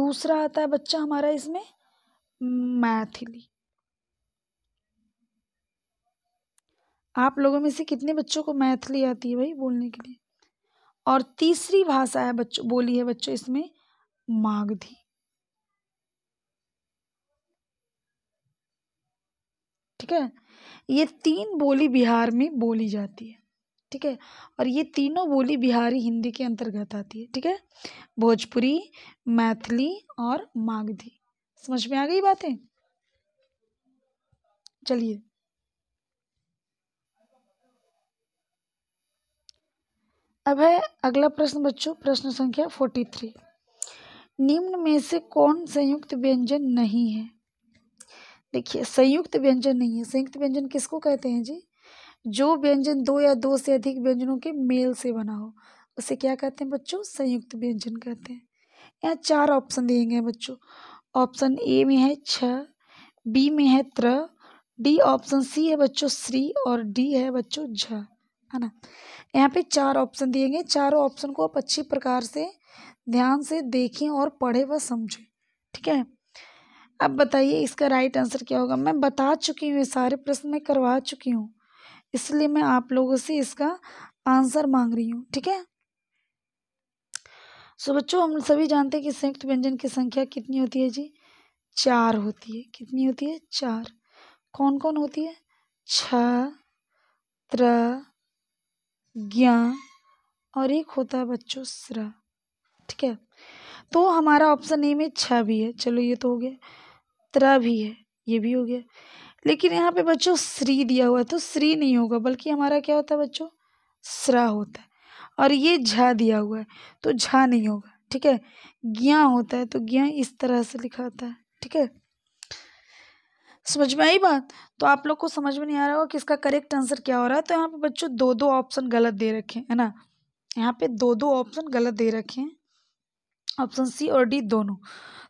दूसरा आता है बच्चा हमारा इसमें मैथिली आप लोगों में से कितने बच्चों को मैथिली आती है भाई बोलने के लिए और तीसरी भाषा है बच्चों बोली है बच्चों इसमें मागधी ठीक है ये तीन बोली बिहार में बोली जाती है ठीक है और ये तीनों बोली बिहारी हिंदी के अंतर्गत आती है ठीक है भोजपुरी मैथिली और मागधी समझ में आ गई बातें चलिए अब है अगला प्रश्न बच्चों प्रश्न संख्या फोर्टी थ्री निम्न में से कौन संयुक्त व्यंजन नहीं है देखिए संयुक्त व्यंजन नहीं है संयुक्त व्यंजन किसको कहते हैं जी जो व्यंजन दो या दो से अधिक व्यंजनों के मेल से बना हो उसे क्या कहते हैं बच्चों संयुक्त व्यंजन कहते हैं यहाँ चार ऑप्शन दिए गए बच्चों ऑप्शन ए में है छ बी में है त्र डी ऑप्शन सी है बच्चों श्री और डी है बच्चों झ है ना यहाँ पे चार ऑप्शन दिए गए चारों ऑप्शन को आप अच्छी प्रकार से ध्यान से देखें और पढ़ें व समझें ठीक है अब बताइए इसका राइट आंसर क्या होगा मैं बता चुकी हूँ ये सारे प्रश्न मैं करवा चुकी हूँ इसलिए मैं आप लोगों से इसका आंसर मांग रही हूँ ठीक है सो बच्चों हम सभी जानते हैं कि संयुक्त व्यंजन की संख्या कितनी होती है जी चार होती है कितनी होती है चार कौन कौन होती है छ त्र ज्ञान और एक होता है बच्चों श्रा ठीक है तो हमारा ऑप्शन ए में छ भी है चलो ये तो हो गया त्र भी है ये भी हो गया लेकिन यहाँ पे बच्चों श्री दिया हुआ है तो श्री नहीं होगा बल्कि हमारा क्या होता है बच्चों श्रा होता है और ये झा दिया हुआ है तो झा नहीं होगा ठीक है ज्ञा होता है तो ज्ञा इस तरह से लिखा होता है ठीक है समझ में आई बात तो आप लोग को समझ में नहीं आ रहा होगा कि इसका करेक्ट आंसर क्या हो रहा है तो यहाँ पे बच्चों दो दो ऑप्शन गलत दे रखे है ना यहाँ पे दो दो ऑप्शन गलत दे रखे हैं ऑप्शन सी और डी दोनों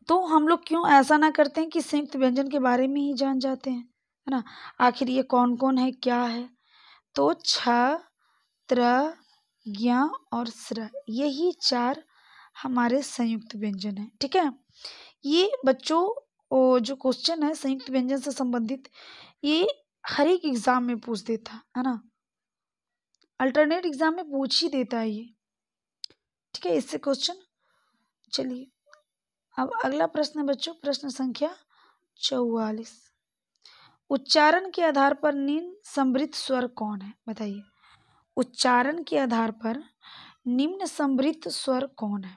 तो हम लोग क्यों ऐसा ना करते हैं कि संयुक्त व्यंजन के बारे में ही जान जाते हैं है ना आखिर ये कौन कौन है क्या है तो छ त्र ज्ञा और स्र यही चार हमारे संयुक्त व्यंजन है ठीक है ये बच्चों और जो क्वेश्चन है संयुक्त व्यंजन से संबंधित ये हर एक एग्ज़ाम में पूछ देता है ना अल्टरनेट एग्ज़ाम में पूछ ही देता है ये ठीक है इससे क्वेश्चन चलिए अब अगला प्रश्न है बच्चों प्रश्न संख्या चौवालीस उच्चारण के आधार पर निम्न समृद्ध स्वर कौन है बताइए उच्चारण के आधार पर निम्न समृद्ध स्वर कौन है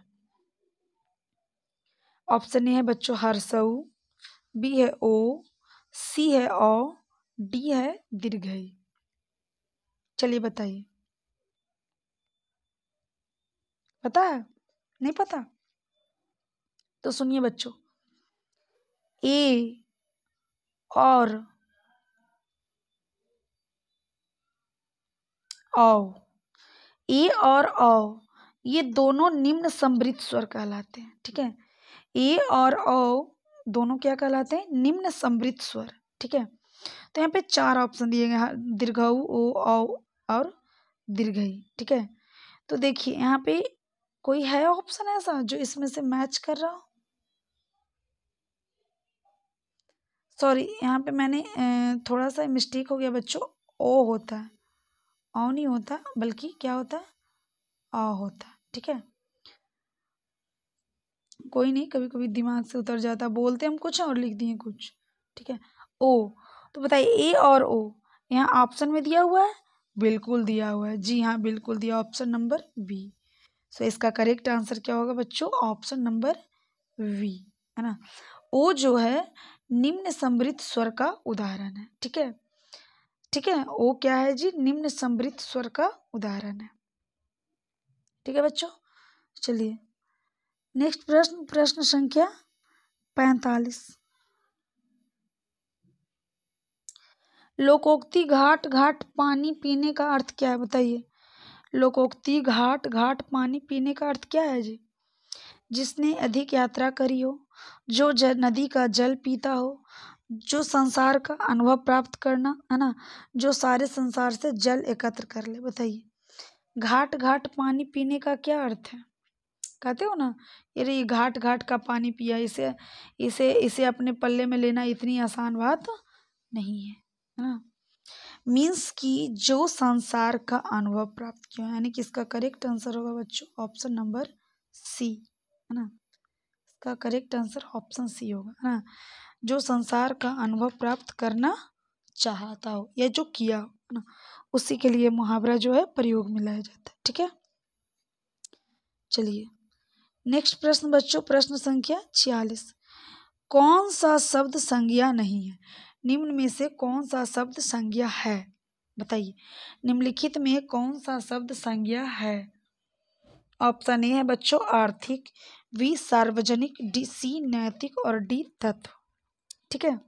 ऑप्शन ए है बच्चों हर्षऊ बी है ओ सी है ओ डी है दीर्घ चलिए बताइए पता है नहीं पता तो सुनिए बच्चों ए और औ ए और औ ये दोनों निम्न समृद्ध स्वर कहलाते हैं ठीक है ए और औ दोनों क्या कहलाते हैं निम्न समृद्ध स्वर ठीक है तो यहाँ पे चार ऑप्शन दिए गए दीर्घ ओ और दीर्घ ठीक है तो देखिए यहाँ पे कोई है ऑप्शन ऐसा जो इसमें से मैच कर रहा हो सॉरी यहाँ पे मैंने थोड़ा सा मिस्टेक हो गया बच्चों ओ होता है ओ नहीं होता बल्कि क्या होता है ओ होता है ठीक है कोई नहीं कभी कभी दिमाग से उतर जाता बोलते हम कुछ और लिख दिए कुछ ठीक है ओ तो बताइए ए और ओ यहाँ ऑप्शन में दिया हुआ है बिल्कुल दिया हुआ है जी हाँ बिल्कुल दिया ऑप्शन नंबर बी सो इसका करेक्ट आंसर क्या होगा बच्चों ऑप्शन नंबर वी है ना ओ जो है निम्न समृद्ध स्वर का उदाहरण है ठीक है ठीक है ओ क्या है जी निम्न समृद्ध स्वर का उदाहरण है ठीक है बच्चों चलिए नेक्स्ट प्रश्न प्रश्न संख्या पैंतालीस लोकोक्ति घाट घाट पानी पीने का अर्थ क्या है बताइए लोकोक्ति घाट घाट पानी पीने का अर्थ क्या है जी जिसने अधिक यात्रा करी हो जो जल नदी का जल पीता हो जो संसार का अनुभव प्राप्त करना है ना जो सारे संसार से जल एकत्र कर ले बताइए घाट घाट पानी पीने का क्या अर्थ है कहते हो ना अरे ये घाट घाट का पानी पिया इसे इसे इसे अपने पल्ले में लेना इतनी आसान बात नहीं है है ना मीन्स कि जो संसार का अनुभव प्राप्त किया यानी कि इसका करेक्ट आंसर होगा बच्चों ऑप्शन नंबर सी है ना इसका करेक्ट आंसर ऑप्शन सी होगा है ना जो संसार का अनुभव प्राप्त करना चाहता हो या जो किया हो है ना उसी के लिए मुहावरा जो है प्रयोग में लाया जाता है ठीक है चलिए नेक्स्ट प्रश्न बच्चों प्रश्न संख्या छियालीस कौन सा शब्द संज्ञा नहीं है निम्न में से कौन सा शब्द संज्ञा है बताइए निम्नलिखित में कौन सा शब्द संज्ञा है ऑप्शन ए है बच्चों आर्थिक वी सार्वजनिक डी सी नैतिक और डी तत्व ठीक है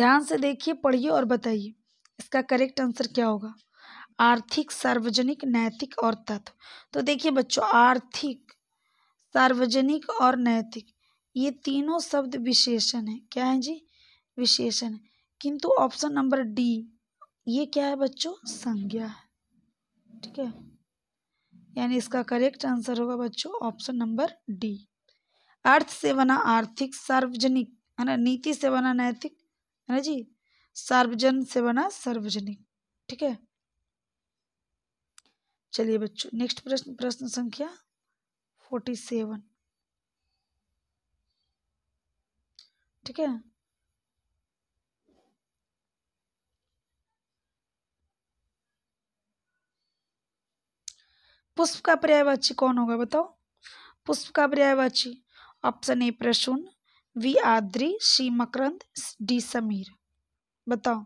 ध्यान से देखिए पढ़िए और बताइए इसका करेक्ट आंसर क्या होगा आर्थिक सार्वजनिक नैतिक और तत्व तो देखिए बच्चों आर्थिक सार्वजनिक और नैतिक ये तीनों शब्द विशेषण है क्या है जी विशेषण है किंतु ऑप्शन नंबर डी ये क्या है बच्चों संज्ञा है ठीक है यानी इसका करेक्ट आंसर होगा बच्चों ऑप्शन नंबर डी अर्थ से बना आर्थिक सार्वजनिक है ना नीति से बना नैतिक है ना जी सार्वजन से बना सार्वजनिक ठीक है चलिए बच्चों नेक्स्ट प्रश्न प्रश्न संख्या फोर्टी सेवन ठीक है पुष्प का पर्यायवाची कौन होगा बताओ पुष्प का पर्यायवाची ऑप्शन ए प्रसून वी आद्री सी मकरंद डी समीर बताओ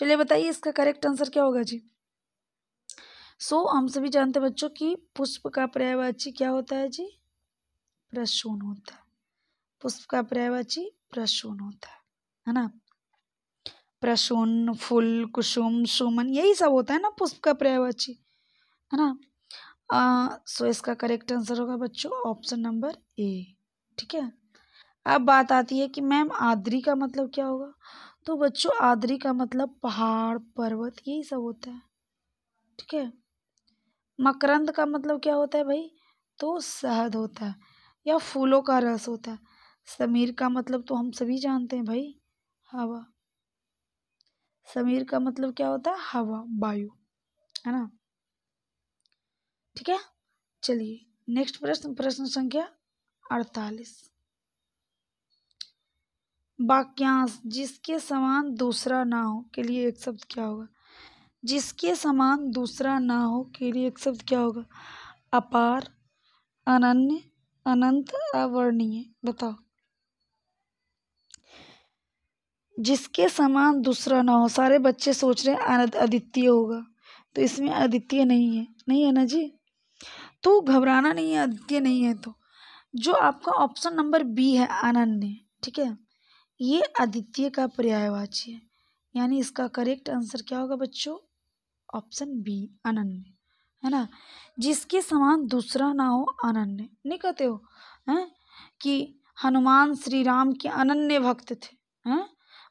चलिए बताइए इसका करेक्ट आंसर क्या होगा जी सो so, हम सभी जानते हैं बच्चों की पुष्प का पर्यायवाची क्या होता है जी प्रसून होता है पुष्प का पर्यायवाची प्रसून होता है है ना प्रसून फूल कुसुम सुमन यही सब होता है ना पुष्प का पर्यायवाची है ना आ, सो इसका करेक्ट आंसर होगा बच्चों ऑप्शन नंबर ए ठीक है अब बात आती है कि मैम आद्री का मतलब क्या होगा तो बच्चों आदरी का मतलब पहाड़ पर्वत यही सब होता है ठीक है मकरंद का मतलब क्या होता है भाई तो शहद होता है या फूलों का रस होता है समीर का मतलब तो हम सभी जानते हैं भाई हवा समीर का मतलब क्या होता है हवा वायु है ना ठीक है चलिए नेक्स्ट प्रश्न प्रश्न संख्या अड़तालीस वाक्यांश जिसके समान दूसरा ना हो के लिए एक शब्द क्या होगा जिसके समान दूसरा ना हो के लिए एक शब्द क्या होगा अपार अनन्य अनंत अवर्णीय बताओ जिसके समान दूसरा ना हो सारे बच्चे सोच रहे हैं अद्वितीय होगा तो इसमें अद्वितीय नहीं है नहीं है ना जी तो घबराना नहीं है अद्वितीय नहीं है तो जो आपका ऑप्शन नंबर बी है अनन्य ठीक है ये आदित्य का पर्यायवाची है यानी इसका करेक्ट आंसर क्या होगा बच्चों ऑप्शन बी अनन्य है ना जिसके समान दूसरा ना हो अनन्य नहीं कहते हो हैं कि हनुमान श्री राम के अनन्य भक्त थे हैं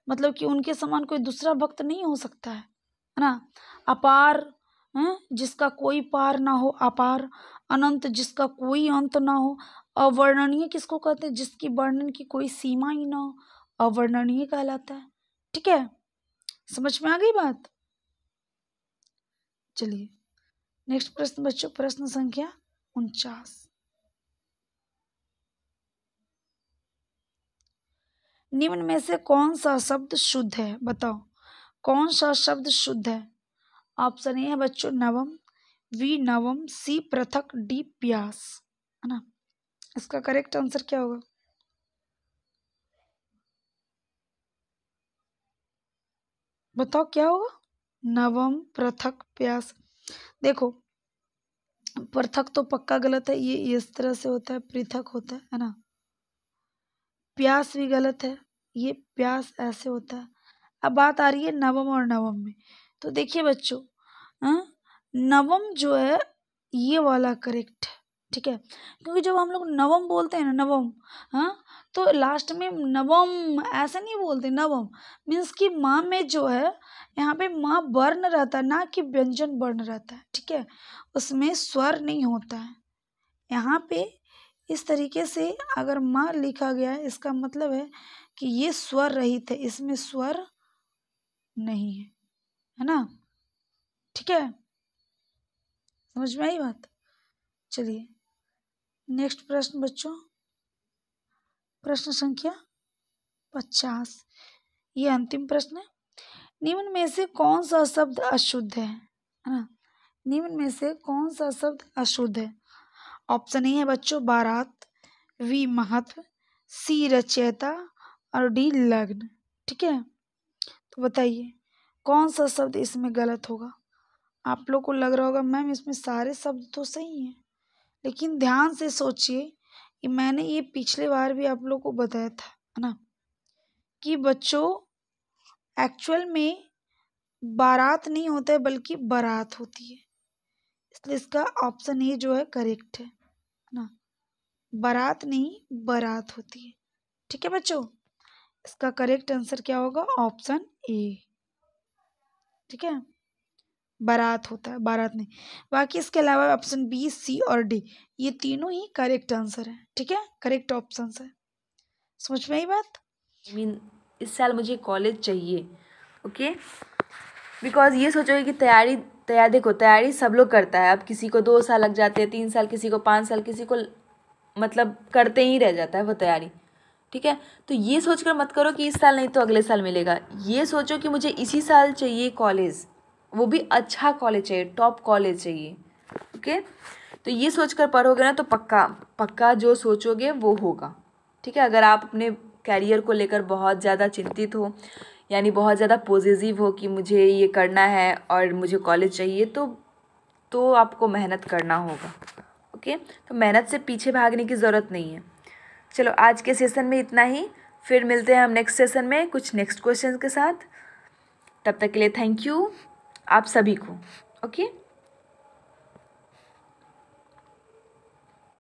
मतलब कि उनके समान कोई दूसरा भक्त नहीं हो सकता है है ना अपार हैं जिसका कोई पार ना हो अपार अनंत जिसका कोई अंत ना हो अवर्णनीय किसको कहते हैं जिसकी वर्णन की कोई सीमा ही ना हो अवर्णनीय कहलाता है ठीक है समझ में आ गई बात चलिए नेक्स्ट प्रश्न बच्चों प्रश्न संख्या उनचास निम्न में से कौन सा शब्द शुद्ध है बताओ कौन सा शब्द शुद्ध है ऑप्शन ए है बच्चों नवम वी नवम सी पृथक डी प्यास है ना इसका करेक्ट आंसर क्या होगा बताओ क्या होगा नवम पृथक प्यास देखो पृथक तो पक्का गलत है ये इस तरह से होता है पृथक होता है है ना प्यास भी गलत है ये प्यास ऐसे होता है अब बात आ रही है नवम और नवम में तो देखिए बच्चों हाँ, नवम जो है ये वाला करेक्ट है ठीक है क्योंकि जब हम लोग नवम बोलते हैं ना नवम हाँ तो लास्ट में नवम ऐसा नहीं बोलते नवम मीन्स कि माँ में जो है यहाँ पे माँ वर्ण रहता है ना कि व्यंजन वर्ण रहता है ठीक है उसमें स्वर नहीं होता है यहाँ पे इस तरीके से अगर माँ लिखा गया है इसका मतलब है कि ये स्वर रहित है इसमें स्वर नहीं है है ना ठीक है समझ में आई बात चलिए नेक्स्ट प्रश्न बच्चों प्रश्न संख्या पचास ये अंतिम प्रश्न है निम्न में से कौन सा शब्द अशुद्ध है है ना निम्न में से कौन सा शब्द अशुद्ध है ऑप्शन ए है बच्चों बारात वी महत्व सी रचयता और डी लग्न ठीक है तो बताइए कौन सा शब्द इसमें गलत होगा आप लोग को लग रहा होगा मैम इसमें सारे शब्द तो सही हैं लेकिन ध्यान से सोचिए कि मैंने ये पिछले बार भी आप लोग को बताया था है ना कि बच्चों एक्चुअल में बारात नहीं होता है बल्कि बारात होती है इसलिए इसका ऑप्शन ए जो है करेक्ट है ना बारात नहीं बारात होती है ठीक है बच्चों इसका करेक्ट आंसर क्या होगा ऑप्शन ए ठीक है बारात होता है बारात नहीं बाकी इसके अलावा ऑप्शन बी सी और डी ये तीनों ही करेक्ट आंसर है ठीक है करेक्ट ऑप्शन है समझ में आई बात आई मीन इस साल मुझे कॉलेज चाहिए ओके बिकॉज ये सोचोगे कि तैयारी तैयारी देखो तैयारी सब लोग करता है अब किसी को दो साल लग जाते हैं तीन साल किसी को पाँच साल किसी को मतलब करते ही रह जाता है वो तैयारी ठीक है तो ये सोचकर मत करो कि इस साल नहीं तो अगले साल मिलेगा ये सोचो कि मुझे इसी साल चाहिए कॉलेज वो भी अच्छा कॉलेज चाहिए टॉप कॉलेज चाहिए ओके तो ये सोचकर पढ़ोगे ना तो पक्का पक्का जो सोचोगे वो होगा ठीक है अगर आप अपने कैरियर को लेकर बहुत ज़्यादा चिंतित हो यानी बहुत ज़्यादा पॉजिटिव हो कि मुझे ये करना है और मुझे कॉलेज चाहिए तो तो आपको मेहनत करना होगा ओके तो मेहनत से पीछे भागने की ज़रूरत नहीं है चलो आज के सेशन में इतना ही फिर मिलते हैं हम नेक्स्ट सेशन में कुछ नेक्स्ट क्वेश्चन के साथ तब तक के लिए थैंक यू आप सभी को ओके